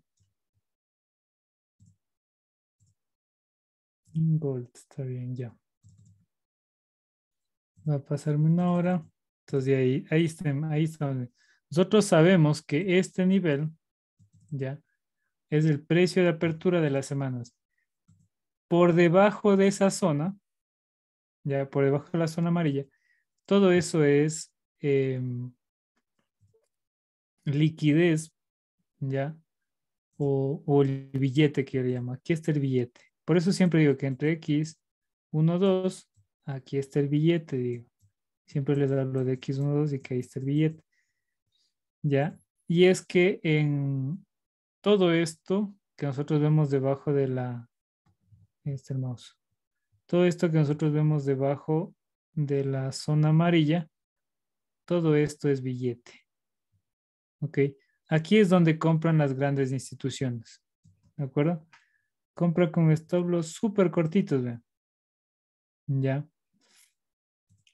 Gold, está bien, ya. Va a pasarme una hora. Entonces, ahí, ahí está, ahí está. Nosotros sabemos que este nivel, ya, es el precio de apertura de las semanas. Por debajo de esa zona, ya por debajo de la zona amarilla, todo eso es em, liquidez, ya, o, el billete que yo le llamo. Aquí está el billete. Por eso siempre digo que entre X, 1, 2, aquí está el billete, digo. Siempre les hablo de X, 1, 2 y que ahí está el billete. ¿ya? Y es que en todo esto que nosotros vemos debajo de la... Este Todo esto que nosotros vemos debajo de la zona amarilla, todo esto es billete. ¿Ok? Aquí es donde compran las grandes instituciones. ¿De acuerdo? Compra con establos súper cortitos, Ya.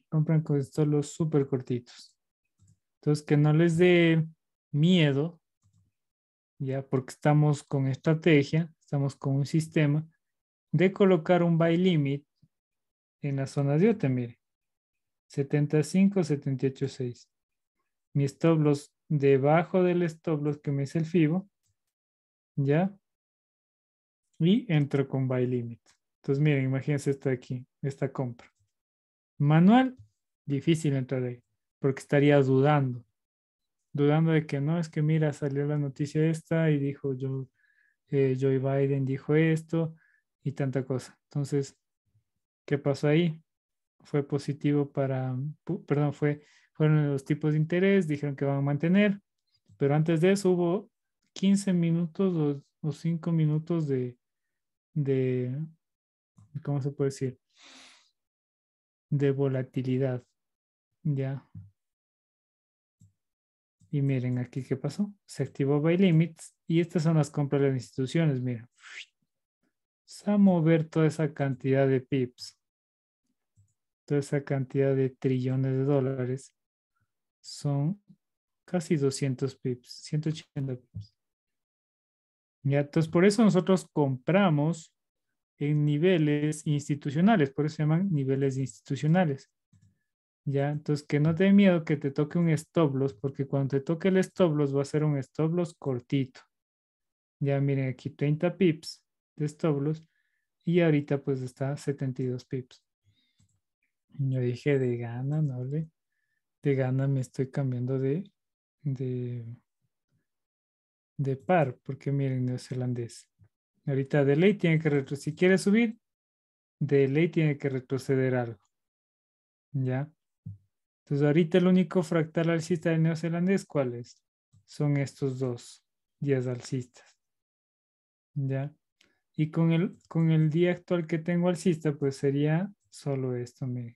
Compran con establos súper cortitos. Entonces, que no les dé miedo, ya porque estamos con estrategia, estamos con un sistema de colocar un buy limit en la zona de OTE, mire. 75, 78, 6. Mi stop loss debajo del stop loss que me es el FIBO, ya. Y entro con buy limit. Entonces, miren, imagínense esto de aquí, esta compra. Manual, difícil entrar ahí porque estaría dudando, dudando de que no, es que mira, salió la noticia esta y dijo yo, eh, Joe Biden dijo esto y tanta cosa. Entonces, ¿qué pasó ahí? Fue positivo para, perdón, fue, fueron los tipos de interés, dijeron que van a mantener, pero antes de eso hubo 15 minutos o, 5 minutos de, de, ¿cómo se puede decir? De volatilidad, ¿ya? Y miren aquí qué pasó. Se activó Buy Limits y estas son las compras de las instituciones. Miren. Se a mover toda esa cantidad de pips. Toda esa cantidad de trillones de dólares. Son casi 200 pips. 180 pips. Ya, entonces por eso nosotros compramos en niveles institucionales. Por eso se llaman niveles institucionales. ¿ya? Entonces, que no te dé miedo que te toque un stop loss, porque cuando te toque el stop loss va a ser un stop loss cortito. Ya miren aquí 30 pips de stop loss y ahorita pues está 72 pips. Yo dije de gana, no de gana me estoy cambiando de, de, de par, porque miren, neozelandés. Ahorita de ley tiene que retroceder, si quiere subir, de ley tiene que retroceder algo. ¿Ya? Entonces, ahorita el único fractal alcista de neozelandés, ¿cuáles? Son estos dos días alcistas. ¿Ya? Y con el, con el día actual que tengo alcista, pues sería solo esto, miren.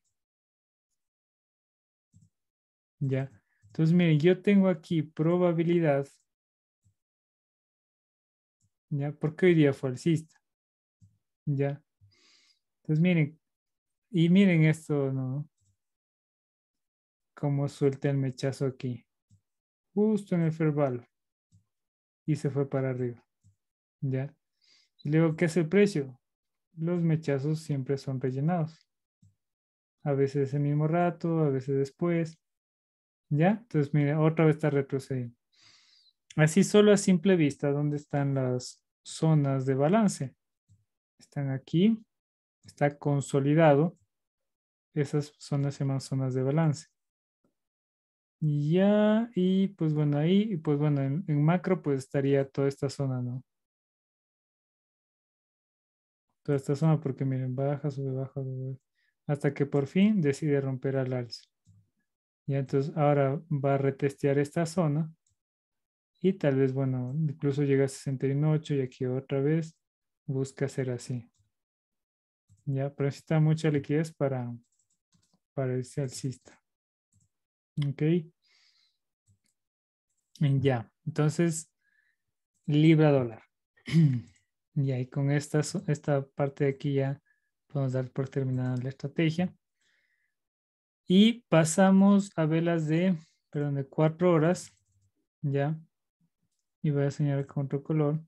¿Ya? Entonces, miren, yo tengo aquí probabilidad. ¿Ya? Porque hoy día fue alcista. ¿Ya? Entonces, miren. Y miren esto, ¿no? como suelta el mechazo aquí, justo en el fervalo Y se fue para arriba. ¿Ya? Y luego, ¿qué es el precio? Los mechazos siempre son rellenados. A veces ese mismo rato, a veces después. ¿Ya? Entonces, mire, otra vez está retrocediendo. Así solo a simple vista, ¿dónde están las zonas de balance? Están aquí, está consolidado. Esas zonas se llaman zonas de balance. Ya, y pues bueno, ahí, y pues bueno, en, macro pues estaría toda esta zona, ¿no? Toda esta zona, porque miren, baja, sube, baja, sube, hasta que por fin decide romper al alza. Y entonces ahora va a retestear esta zona y tal vez, bueno, incluso llega a 68 y aquí otra vez busca hacer así. Ya, pero necesita mucha liquidez para, para alcista. Ok. Ya, entonces, libra dólar. y ahí con esta, esta parte de aquí ya podemos dar por terminada la estrategia. Y pasamos a velas de, perdón, de cuatro horas. Ya. Y voy a enseñar con otro color.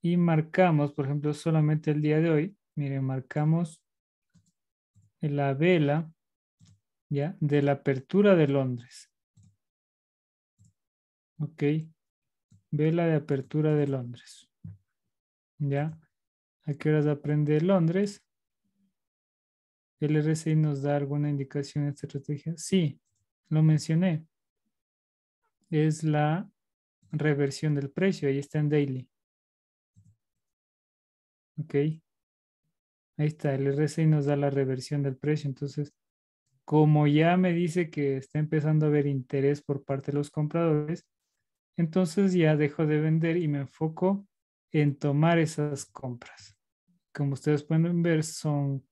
Y marcamos, por ejemplo, solamente el día de hoy. Miren, marcamos la vela ¿ya? De la apertura de Londres. Ok. Vela de apertura de Londres. ¿Ya? ¿A qué hora de aprende Londres? ¿El RSI nos da alguna indicación de estrategia? Sí, lo mencioné. Es la reversión del precio. Ahí está en daily. Ok. Ahí está, el RSI nos da la reversión del precio. Entonces, como ya me dice que está empezando a haber interés por parte de los compradores, entonces ya dejo de vender y me enfoco en tomar esas compras. Como ustedes pueden ver, son,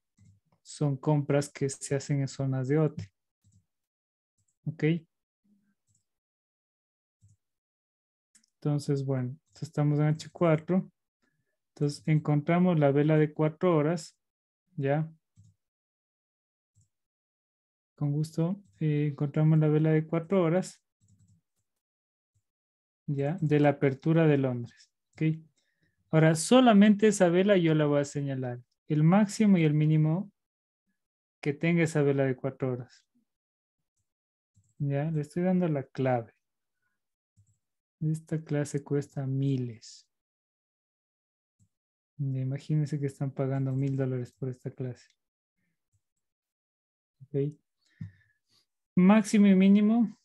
son compras que se hacen en zonas de OT. ¿Ok? Entonces, bueno, estamos en H4. Entonces, encontramos la vela de cuatro horas, ¿ya? con gusto, eh, encontramos la vela de cuatro horas, ¿ya? De la apertura de Londres, ¿ok? Ahora, solamente esa vela yo la voy a señalar, el máximo y el mínimo que tenga esa vela de cuatro horas. Ya, le estoy dando la clave. Esta clase cuesta miles. Imagínense que están pagando mil dólares por esta clase. ¿Ok? máximo y mínimo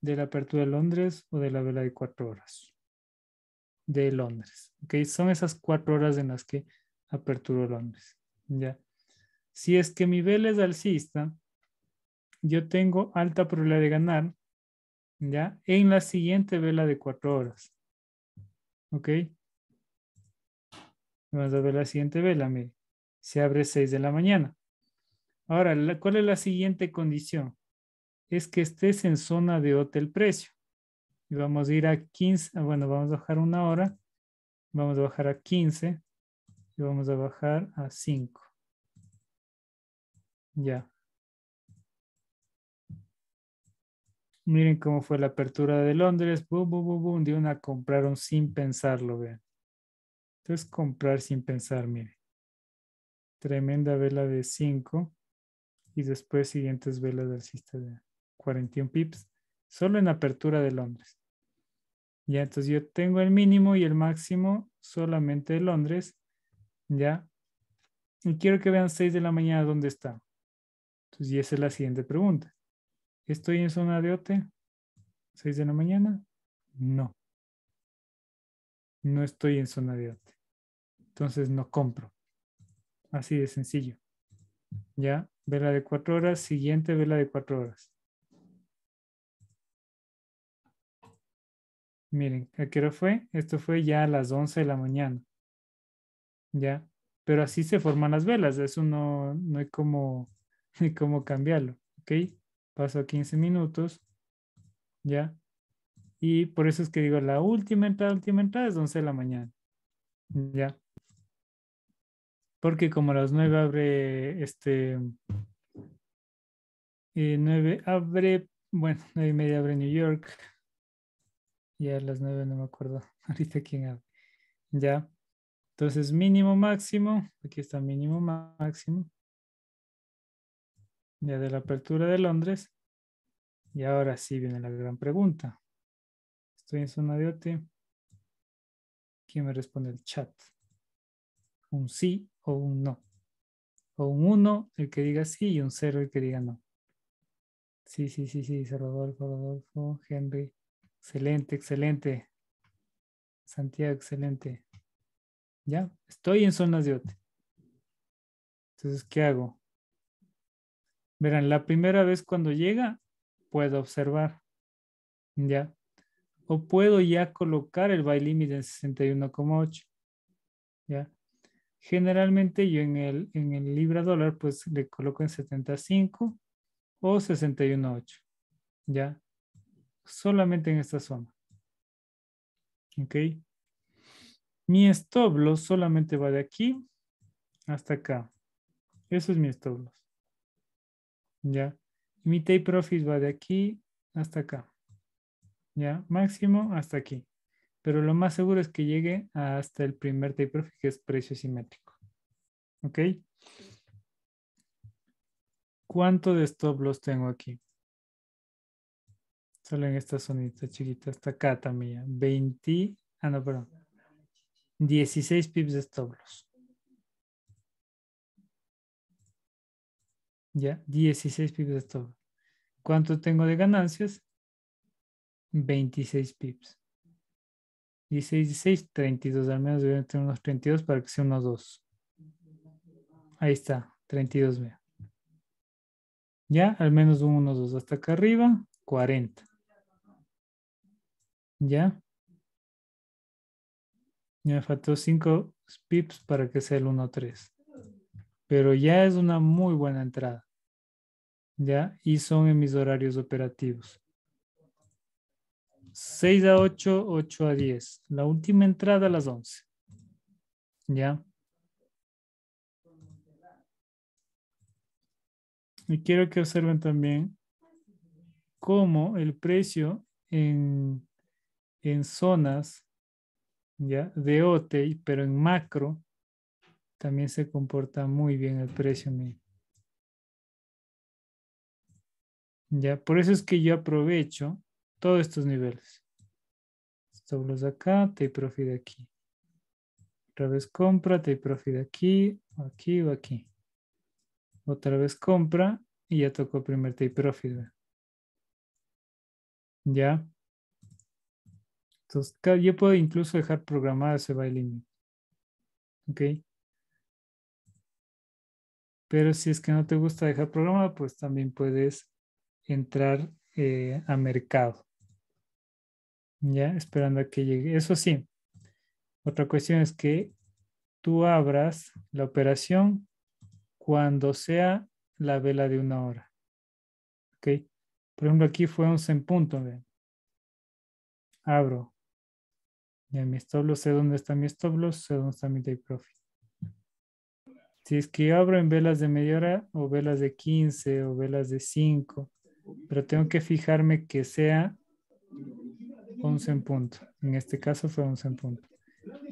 de la apertura de Londres o de la vela de cuatro horas de Londres. ¿okay? Son esas cuatro horas en las que aperturó Londres. ¿ya? Si es que mi vela es alcista, yo tengo alta probabilidad de ganar ¿ya? en la siguiente vela de cuatro horas. ¿Ok? Vamos a ver la siguiente vela, Se abre 6 de la mañana. Ahora, ¿cuál es la siguiente condición? es que estés en zona de hotel precio. Y vamos a ir a 15, ah, bueno, vamos a bajar una hora, vamos a bajar a 15 y vamos a bajar a 5. Ya. Miren cómo fue la apertura de Londres. Boom, boom, boom, boom. De una compraron sin pensarlo, vean. Entonces, comprar sin pensar, miren. Tremenda vela de 5. Y después siguientes velas del sistema. 41 pips solo en apertura de Londres. Ya, entonces yo tengo el mínimo y el máximo solamente de Londres. Ya. Y quiero que vean 6 de la mañana dónde está. Entonces, y esa es la siguiente pregunta. ¿Estoy en zona de Ote? ¿6 de la mañana? No. No estoy en zona de Ote Entonces no compro. Así de sencillo. Ya, vela de 4 horas, siguiente vela de 4 horas. Miren, ¿a qué fue? Esto fue ya a las 11 de la mañana. ¿Ya? Pero así se forman las velas, eso no, no hay como, cambiarlo, ¿ok? Pasó 15 minutos, ¿ya? Y por eso es que digo, la última entrada, última entrada es 11 de la mañana, ¿ya? Porque como a las 9 abre este... 9 eh, abre, bueno, 9 y media abre New York, ya a las 9 no me acuerdo ahorita quién habla. Ya. Entonces, mínimo máximo. Aquí está mínimo máximo. Ya de la apertura de Londres. Y ahora sí viene la gran pregunta. Estoy en zona de OT. ¿Quién me responde el chat? ¿Un sí o un no? O un 1 el que diga sí y un 0 el que diga no. Sí, sí, sí, sí, Rodolfo, Rodolfo, Henry. Excelente, excelente. Santiago, excelente. Ya, estoy en zonas de OT. Entonces, ¿qué hago? Verán, la primera vez cuando llega, puedo observar. Ya. O puedo ya colocar el by limit en 61,8. Ya. Generalmente yo en el, en el libra dólar, pues le coloco en 75 o 61,8. Ya solamente en esta zona. ¿Ok? Mi stop loss solamente va de aquí hasta acá. Eso es mi stop loss. ¿Ya? Mi take profit va de aquí hasta acá. ¿Ya? Máximo hasta aquí. Pero lo más seguro es que llegue hasta el primer take profit, que es precio simétrico. ¿Ok? ¿Cuánto de stop loss tengo aquí? Solo en esta zonita chiquita, hasta acá también. 20, ah no, perdón. 16 pips de establos. Ya, 16 pips de establos. ¿Cuánto tengo de ganancias? 26 pips. 16, 16, 32. Al menos deberían tener unos 32 para que sea unos 2. Ahí está, 32. Mira. Ya, al menos un 1, 2. Hasta acá arriba, 40. Ya. me faltó 5 pips para que sea el 1-3. Pero ya es una muy buena entrada. Ya, y son en mis horarios operativos. 6 a 8, 8 a 10. La última entrada a las 11. ¿Ya? Y quiero que observen también cómo el precio en en zonas ¿ya? de OTEI, pero en macro, también se comporta muy bien el precio Ya, por eso es que yo aprovecho todos estos niveles. todos los acá, take profit aquí. Otra vez compra, take profit aquí, aquí o aquí. Otra vez compra y ya tocó primer take profit. Ya, entonces, yo puedo incluso dejar programado ese baile. ¿Ok? Pero si es que no te gusta dejar programado, pues también puedes entrar eh, a mercado. Ya, esperando a que llegue. Eso sí, otra cuestión es que tú abras la operación cuando sea la vela de una hora. ¿Ok? Por ejemplo, aquí fue 11 en punto. Abro ya mi stop-loss, sé dónde está mi stop-loss, sé dónde está mi day profit. Si es que yo abro en velas de media hora o velas de 15 o velas de 5, pero tengo que fijarme que sea 11 en punto. En este caso fue 11 en punto.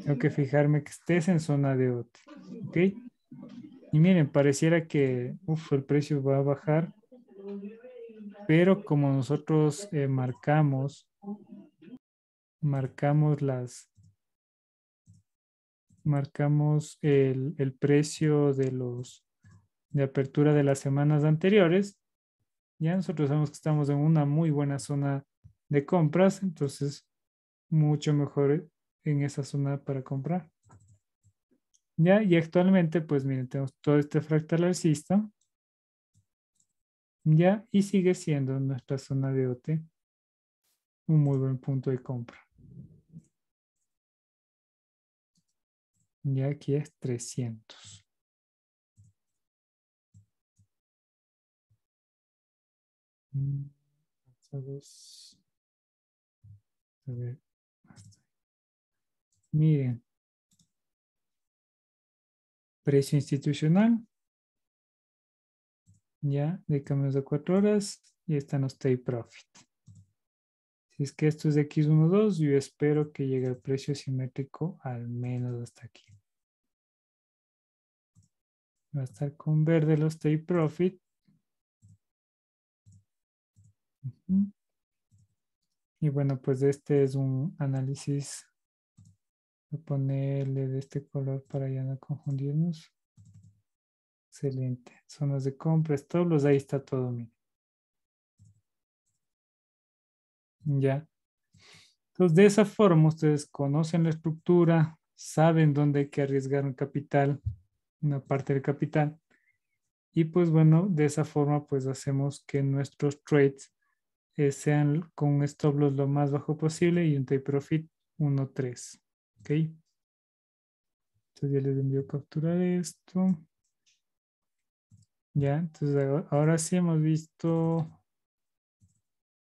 Tengo que fijarme que estés en zona de OT. ¿Ok? Y miren, pareciera que uf, el precio va a bajar, pero como nosotros eh, marcamos marcamos las marcamos el, precio de los de apertura de las semanas anteriores ya nosotros sabemos que estamos en una muy buena zona de compras entonces mucho mejor en esa zona para comprar ya y actualmente pues miren tenemos todo este fractal alcista ya y sigue siendo nuestra zona de OT un muy buen punto de compra y aquí es 300. Mm, Miren. Precio institucional. Ya, de cambios de cuatro horas. Y están los take profit es que esto es de X12, yo espero que llegue al precio simétrico al menos hasta aquí. Va a estar con verde los take profit. Y bueno, pues este es un análisis. Voy a ponerle de este color para ya no confundirnos. Excelente. Zonas de compras, todos los, ahí está todo, miren. ¿ya? Entonces, de esa forma, ustedes conocen la estructura, saben dónde hay que arriesgar un capital, una parte del capital. Y pues bueno, de esa forma, pues hacemos que nuestros trades eh, sean con stop loss lo más bajo posible y un take profit 1.3. ¿Ok? Entonces ya les envío capturar esto. Ya, entonces ahora sí hemos visto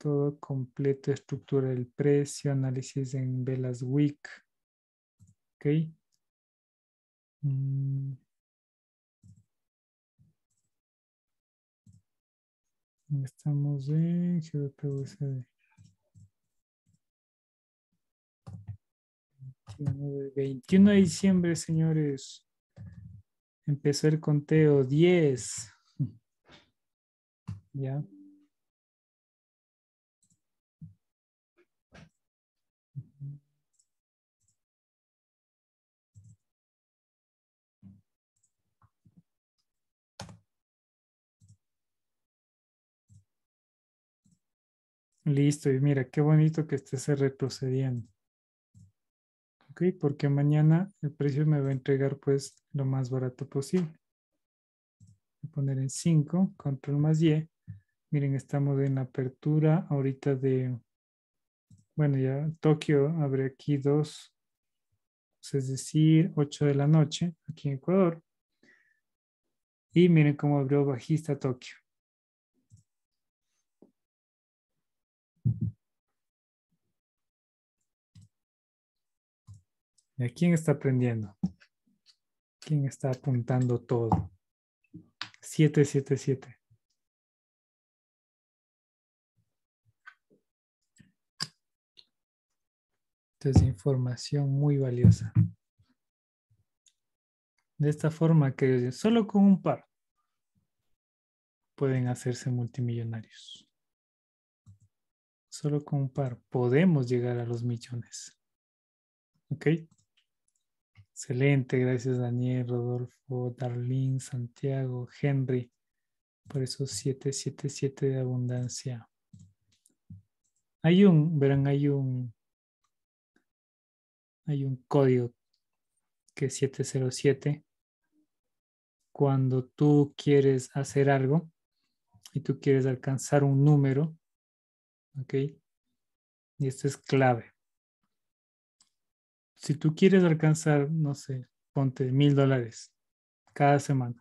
todo completo, estructura del precio, análisis en velas week. Ok. Mm. Estamos en 21 de diciembre, señores. Empezó el conteo 10. Ya. Listo, y mira, qué bonito que se eh, retrocediendo. Ok, porque mañana el precio me va a entregar pues lo más barato posible. Voy a poner en 5, control más Y. Miren, estamos en la apertura ahorita de, bueno, ya Tokio abre aquí 2, es decir, 8 de la noche aquí en Ecuador. Y miren cómo abrió bajista Tokio. ¿Y a quién está aprendiendo? ¿Quién está apuntando todo? 777. es información muy valiosa. De esta forma que solo con un par pueden hacerse multimillonarios. Solo con un par podemos llegar a los millones. ¿Ok? Excelente, gracias Daniel, Rodolfo, Darlene, Santiago, Henry, por esos 777 de abundancia. Hay un, verán, hay un, hay un código que es 707. Cuando tú quieres hacer algo y tú quieres alcanzar un número, ¿ok? Y esto es clave si tú quieres alcanzar, no sé, ponte mil dólares cada semana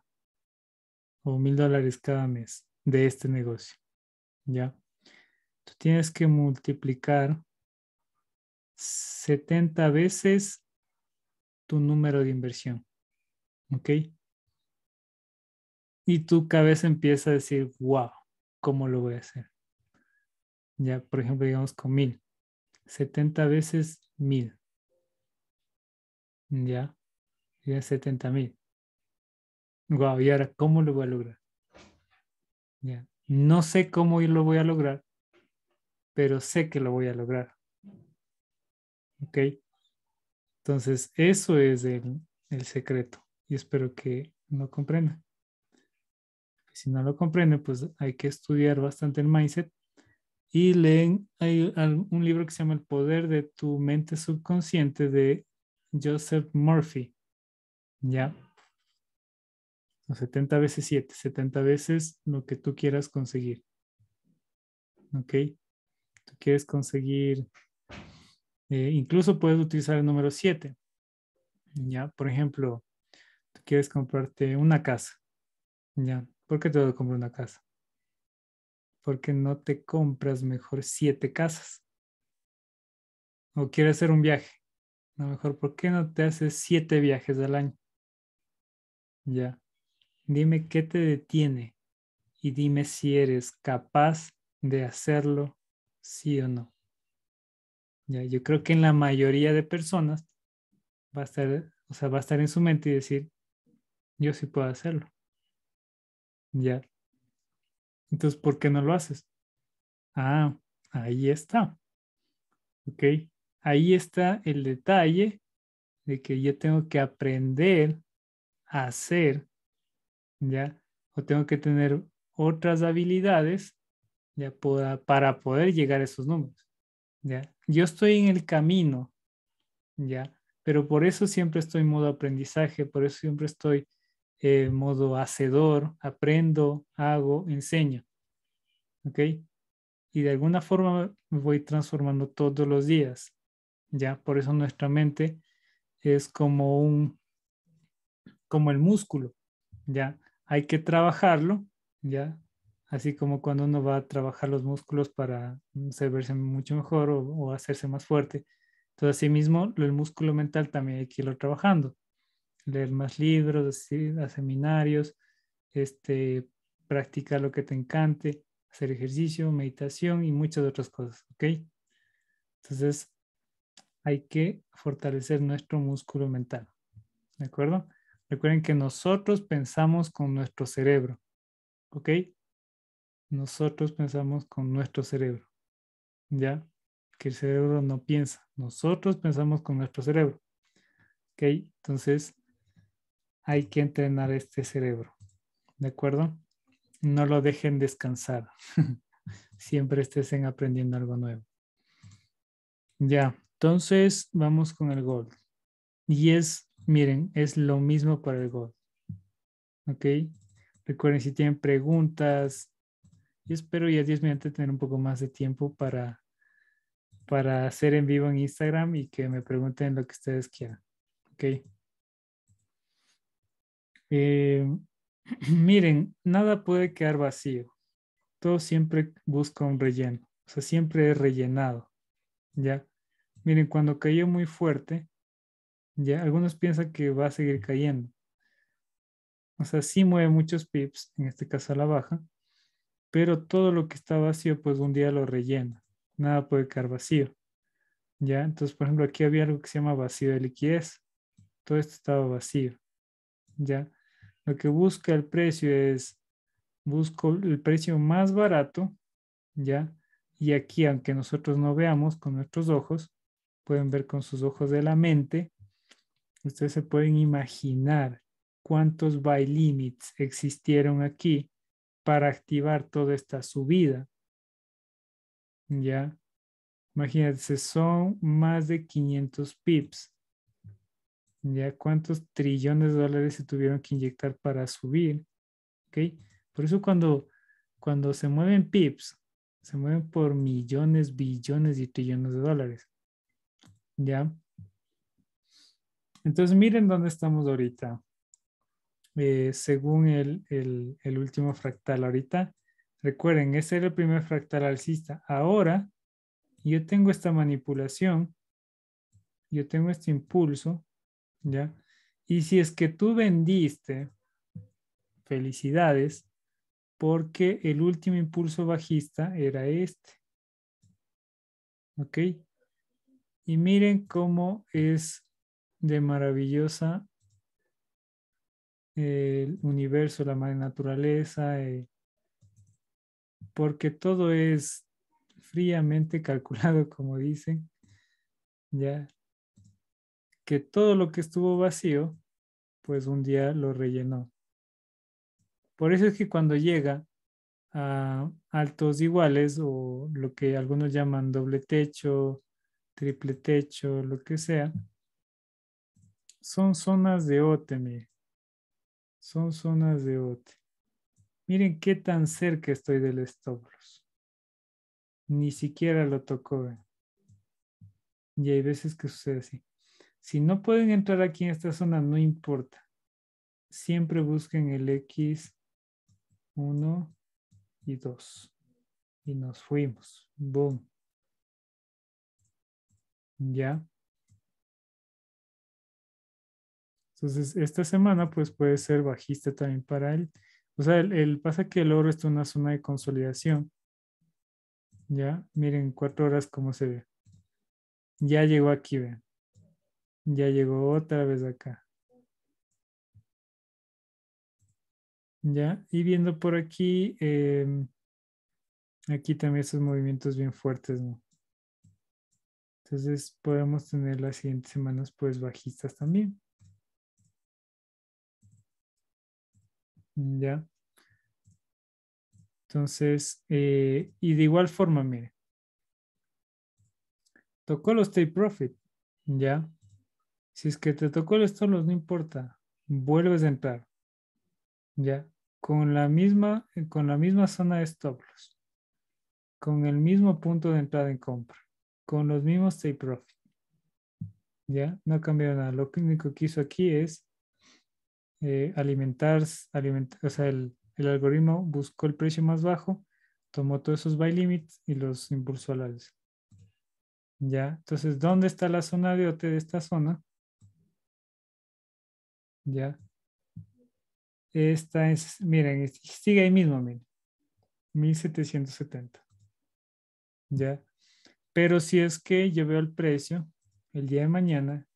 o mil dólares cada mes de este negocio, ¿ya? Tú tienes que multiplicar 70 veces tu número de inversión, ¿ok? Y tu cabeza empieza a decir, wow, ¿cómo lo voy a hacer? Ya, por ejemplo, digamos con mil. 70 veces mil ya, ya 70 mil. Wow, y ahora, ¿cómo lo voy a lograr? Ya. No sé cómo lo voy a lograr, pero sé que lo voy a lograr. ¿Ok? Entonces, eso es el, secreto y espero que no comprendan. Si no lo comprende pues hay que estudiar bastante el mindset y leen hay un libro que se llama El poder de tu mente subconsciente de Joseph Murphy. Ya. 70 veces 7, 70 veces lo que tú quieras conseguir. ¿Ok? Tú quieres conseguir, eh, incluso puedes utilizar el número 7. ¿Ya? Por ejemplo, tú quieres comprarte una casa. ¿Ya? ¿Por qué te voy a comprar una casa? Porque no te compras mejor siete casas. O quieres hacer un viaje. A lo mejor, ¿por qué no te haces siete viajes al año? Ya. Dime qué te detiene y dime si eres capaz de hacerlo, sí o no. Ya, yo creo que en la mayoría de personas va a estar, o sea, va a estar en su mente y decir, yo sí puedo hacerlo. Ya. Entonces, ¿por qué no lo haces? Ah, ahí está. Ok, ahí está el detalle de que yo tengo que aprender a hacer, ¿ya? O tengo que tener otras habilidades, ¿ya? Para, poder llegar a esos números, ¿ya? Yo estoy en el camino, ¿ya? Pero por eso siempre estoy en modo aprendizaje, por eso siempre estoy en modo hacedor, aprendo, hago, enseño, ¿ok? Y de alguna forma me voy transformando todos los días. ¿ya? Por eso nuestra mente es como un, como el músculo, ¿ya? Hay que trabajarlo, ¿ya? Así como cuando uno va a trabajar los músculos para servirse mm, verse mucho mejor o, hacerse más fuerte. Entonces, mismo el músculo mental también hay que irlo trabajando. Leer más libros, ir a seminarios, este, practicar lo que te encante, hacer ejercicio, meditación y muchas otras cosas, ¿ok? Entonces, hay que fortalecer nuestro músculo mental. ¿De acuerdo? Recuerden que nosotros pensamos con nuestro cerebro. ¿Ok? Nosotros pensamos con nuestro cerebro. ¿Ya? Que el cerebro no piensa. Nosotros pensamos con nuestro cerebro. ¿Ok? Entonces, hay que entrenar este cerebro. ¿De acuerdo? No lo dejen descansar. Siempre estés aprendiendo algo nuevo. Ya, entonces, vamos con el gold. Y es, miren, es lo mismo para el gold. ¿Ok? Recuerden si tienen preguntas. y espero ya 10 minutos tener un poco más de tiempo para, para hacer en vivo en Instagram y que me pregunten lo que ustedes quieran. ¿Ok? Eh, miren, nada puede quedar vacío. Todo siempre busca un relleno. O sea, siempre es rellenado. ¿Ya? Miren, cuando cayó muy fuerte, ya algunos piensan que va a seguir cayendo. O sea, sí mueve muchos pips, en este caso a la baja, pero todo lo que está vacío, pues un día lo rellena. Nada puede quedar vacío. ¿Ya? Entonces, por ejemplo, aquí había algo que se llama vacío de liquidez. Todo esto estaba vacío. ¿Ya? Lo que busca el precio es, busco el precio más barato, ¿ya? Y aquí, aunque nosotros no veamos con nuestros ojos, pueden ver con sus ojos de la mente, ustedes se pueden imaginar cuántos by limits existieron aquí para activar toda esta subida. ¿Ya? Imagínense, son más de 500 pips. ¿Ya cuántos trillones de dólares se tuvieron que inyectar para subir? ¿Ok? Por eso cuando, cuando se mueven pips, se mueven por millones, billones y trillones de dólares. ¿ya? Entonces miren dónde estamos ahorita. Eh, según el, el, último fractal ahorita, recuerden, ese era el primer fractal alcista. Ahora yo tengo esta manipulación, yo tengo este impulso, ¿ya? Y si es que tú vendiste, felicidades, porque el último impulso bajista era este. ¿Ok? Y miren cómo es de maravillosa el universo, la madre naturaleza, eh, porque todo es fríamente calculado, como dicen, ya que todo lo que estuvo vacío, pues un día lo rellenó. Por eso es que cuando llega a altos iguales o lo que algunos llaman doble techo, triple techo, lo que sea, son zonas de OTE, Son zonas de OT. Miren qué tan cerca estoy del stop Ni siquiera lo tocó. Eh. Y hay veces que sucede así. Si no pueden entrar aquí en esta zona, no importa. Siempre busquen el X1 y 2. Y nos fuimos. Boom. Ya. Entonces, esta semana, pues puede ser bajista también para él. O sea, el, pasa que el oro está en una zona de consolidación. Ya, miren, cuatro horas cómo se ve. Ya llegó aquí, vean. Ya llegó otra vez acá. Ya, y viendo por aquí, em, aquí también esos movimientos bien fuertes, ¿no? Entonces podemos tener las siguientes semanas pues bajistas también. Ya. Entonces, eh, y de igual forma, miren. Tocó los take profit, ya. Si es que te tocó los stop loss, no importa. Vuelves a entrar. Ya. Con la misma, con la misma zona de stop loss. Con el mismo punto de entrada en compra con los mismos take profit. ¿Ya? No ha cambiado nada. Lo único que hizo aquí es eh, alimentar, o sea, el, algoritmo buscó el precio más bajo, tomó todos esos buy limits y los impulsó la vez, ¿Ya? Entonces, ¿dónde está la zona de OT de esta zona? ¿Ya? Esta es, miren, sigue ahí mismo, miren. 1770. ¿Ya? Pero si es que yo veo el precio el día de mañana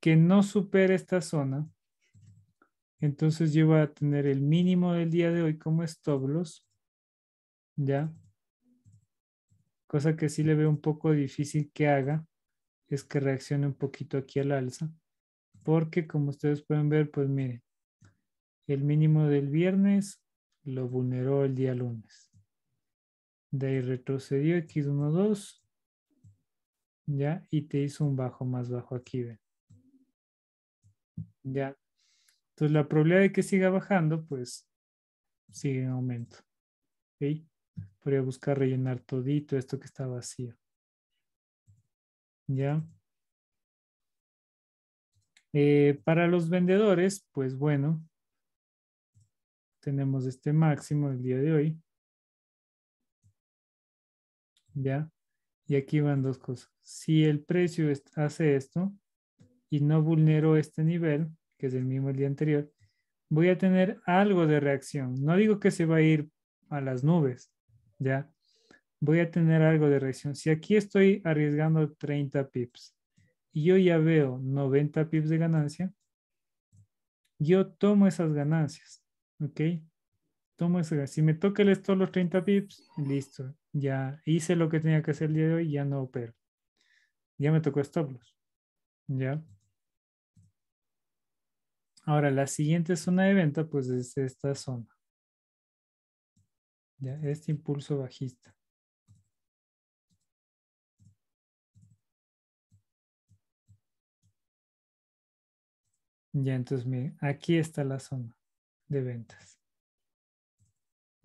que no supere esta zona, entonces yo voy a tener el mínimo del día de hoy como stop loss, ¿ya? Cosa que sí le veo un poco difícil que haga, es que reaccione un poquito aquí al alza, porque como ustedes pueden ver, pues miren, el mínimo del viernes lo vulneró el día lunes. De ahí retrocedió X12 ¿ya? Y te hizo un bajo más bajo aquí, ¿Ya? Entonces la probabilidad de que siga bajando, pues, sigue en aumento. Podría buscar rellenar todito esto que está vacío. ¿Ya? Eh, para los vendedores, pues bueno, tenemos este máximo el día de hoy. ¿Ya? Y aquí van dos cosas. Si el precio hace esto y no vulnero este nivel, que es el mismo el día anterior, voy a tener algo de reacción. No digo que se va a ir a las nubes, ¿ya? Voy a tener algo de reacción. Si aquí estoy arriesgando 30 pips y yo ya veo 90 pips de ganancia, yo tomo esas ganancias, ¿ok? tomo Si me toca el esto los 30 pips, listo. Ya hice lo que tenía que hacer el día de hoy, ya no opero. Ya me tocó stop loss. ¿Ya? Ahora, la siguiente zona de venta, pues es esta zona. ¿Ya? Este impulso bajista. Ya, entonces, miren, aquí está la zona de ventas.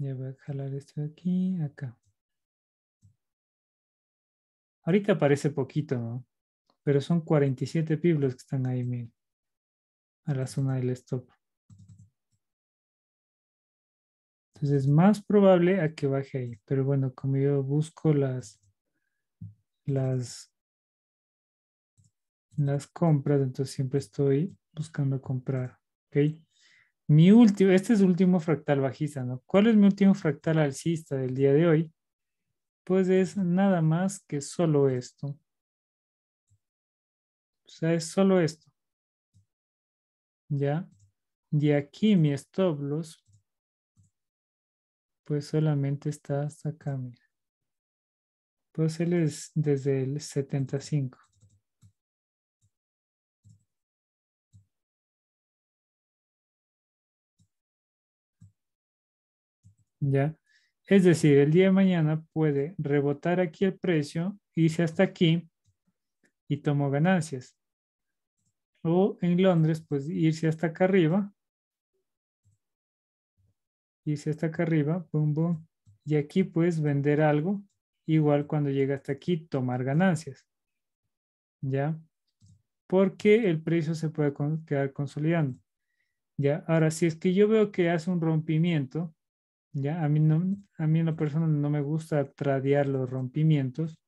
Ya voy a jalar esto de aquí, acá. Ahorita parece poquito, ¿no? pero son 47 piblos que están ahí, a la zona del stop. Entonces es más probable a que baje ahí, pero bueno, como yo busco las, las, las compras, entonces siempre estoy buscando comprar, ¿ok? Mi último, este es último fractal bajista, ¿no? ¿Cuál es mi último fractal alcista del día de hoy? Pues es nada más que solo esto. O sea, es solo esto. ¿Ya? De aquí mi stop loss, pues solamente está hasta acá, mira. Pues él es desde el 75. ¿ya? Es decir, el día de mañana puede rebotar aquí el precio, irse hasta aquí y tomo ganancias. O en Londres, pues irse hasta acá arriba. Irse hasta acá arriba, boom, boom. Y aquí puedes vender algo. Igual cuando llega hasta aquí, tomar ganancias. ¿Ya? Porque el precio se puede quedar consolidando. ¿Ya? Ahora, si es que yo veo que hace un rompimiento, ya, a mí, no, a mí en lo no me gusta tradear los rompimientos,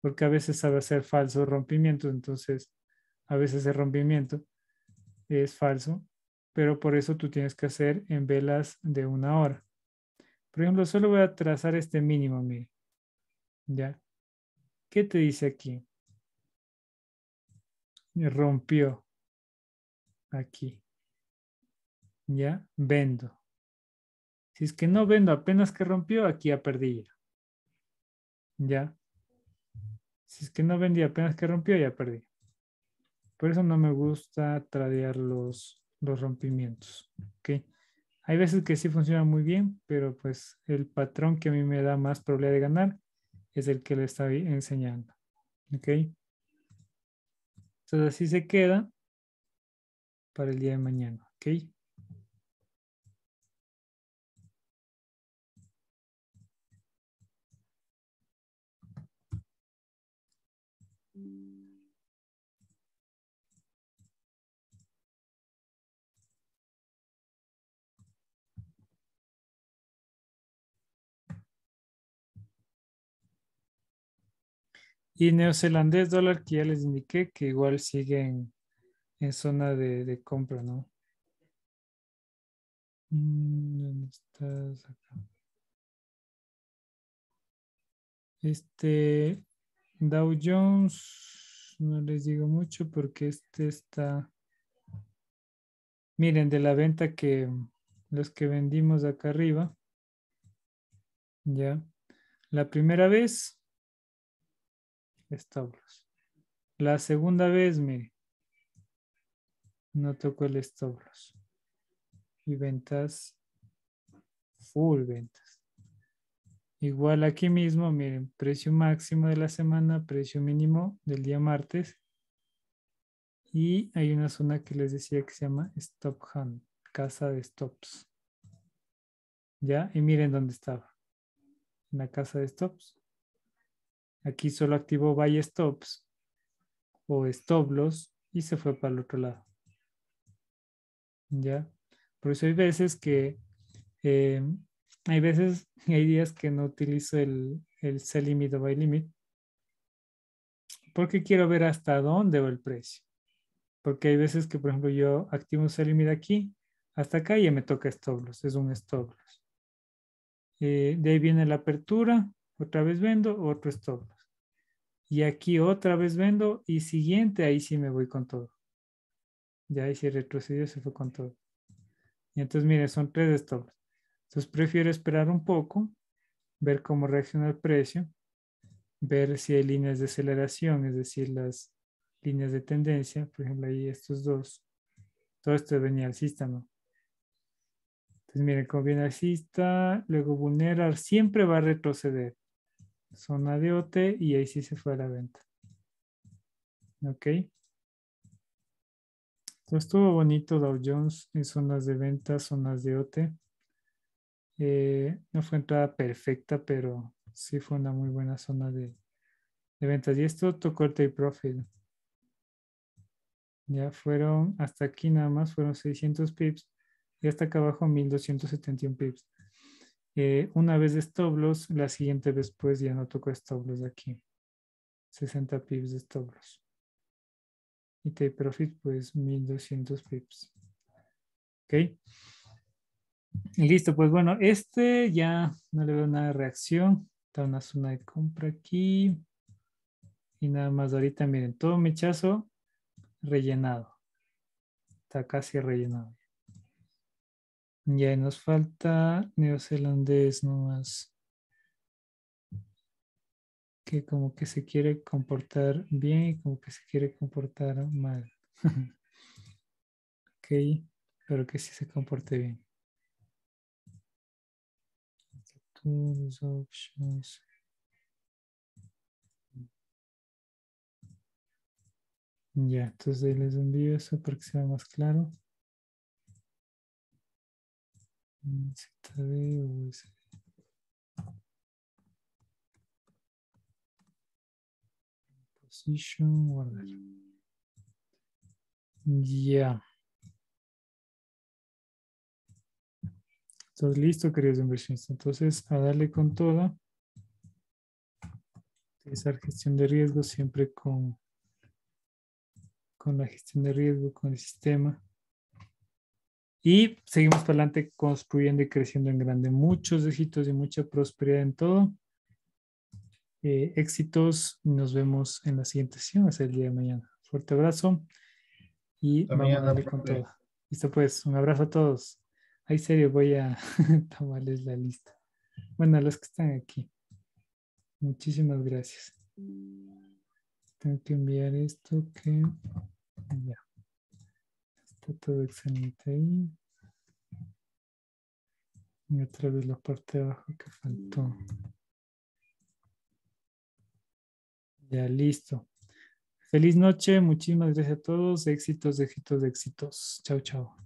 porque a veces sabe hacer falso rompimientos, entonces a veces el rompimiento es falso, pero por eso tú tienes que hacer en velas de una hora. Por ejemplo, solo voy a trazar este mínimo, mire. ¿Ya? ¿Qué te dice aquí? Rompió. Aquí. ¿Ya? Vendo si es que no vendo apenas que rompió, aquí ya perdí ya. Si es que no vendí apenas que rompió, ya perdí. Por eso no me gusta tradear los, los rompimientos. ¿okay? Hay veces que sí funciona muy bien, pero pues el patrón que a mí me da más probabilidad de ganar es el que le está enseñando. ¿Ok? Entonces así se queda para el día de mañana. ¿Ok? Y neozelandés dólar, que ya les indiqué que igual sigue en, zona de, compra, ¿no? Mm, ¿Dónde estás Este Dow Jones, no les digo mucho porque este está. Miren, de la venta que los que vendimos acá arriba, ya. La primera vez establos. La segunda vez, miren no tocó el establos. Y ventas, full ventas. Igual aquí mismo, miren, precio máximo de la semana, precio mínimo del día martes. Y hay una zona que les decía que se llama Stop Hunt casa de stops. ¿Ya? Y miren dónde estaba. En la casa de stops. Aquí solo activo buy stops o stop loss y se fue para el otro lado. ¿Ya? Por eso hay veces que, eh, hay veces, hay días que no utilizo el, el sell limit o buy limit porque quiero ver hasta dónde va el precio. Porque hay veces que, por ejemplo, yo activo un sell limit aquí, hasta acá y ya me toca stop loss, es un stop loss. Eh, de ahí viene la apertura, otra vez vendo, otro stop Y aquí otra vez vendo y siguiente, ahí sí me voy con todo. Ya ahí sí retrocedió, se fue con todo. Y entonces, miren, son tres stops. Entonces prefiero esperar un poco, ver cómo reacciona el precio, ver si hay líneas de aceleración, es decir, las líneas de tendencia, por ejemplo, ahí estos dos. Todo esto venía cista, ¿no? Entonces, miren, como viene alcista, luego vulnerar, siempre va a retroceder zona de OTE y ahí sí se fue a la venta. Ok. Entonces estuvo bonito Dow Jones en zonas de ventas, zonas de OTE. Eh, no fue entrada perfecta, pero sí fue una muy buena zona de, ventas. Y esto tocó el take profit. Ya fueron hasta aquí nada más, fueron 600 pips y hasta acá abajo 1271 pips una vez de stop la siguiente vez pues ya no toco stop loss aquí. 60 pips de stop Y take profit pues 1200 pips. Ok. Listo, pues bueno, este ya no le veo nada de reacción. Está una zona de compra aquí. Y nada más ahorita, miren, todo mechazo rellenado. Está casi rellenado. Ya nos falta neozelandés nomás. Que como que se quiere comportar bien y como que se quiere comportar mal. ok, pero que sí se comporte bien. Ya, entonces les envío eso para que sea más claro. ZB, Position, guardar. Ya. Yeah. listo, queridos inversionistas. Entonces, a darle con toda. Utilizar gestión de riesgo siempre con, con la gestión de riesgo, con el sistema. Y seguimos para adelante construyendo y creciendo en grande. Muchos éxitos y mucha prosperidad en todo. Eh, éxitos. Nos vemos en la siguiente sesión, es el día de mañana. Fuerte abrazo y mañana Listo, pues, un abrazo a todos. Ay, serio, voy a tomarles la lista. Bueno, a los que están aquí. Muchísimas gracias. Tengo que enviar esto que... Ya todo excelente ahí. Y otra vez la parte de abajo que faltó. Ya listo. Feliz noche, muchísimas gracias a todos. Éxitos, éxitos, éxitos. Chao, chao.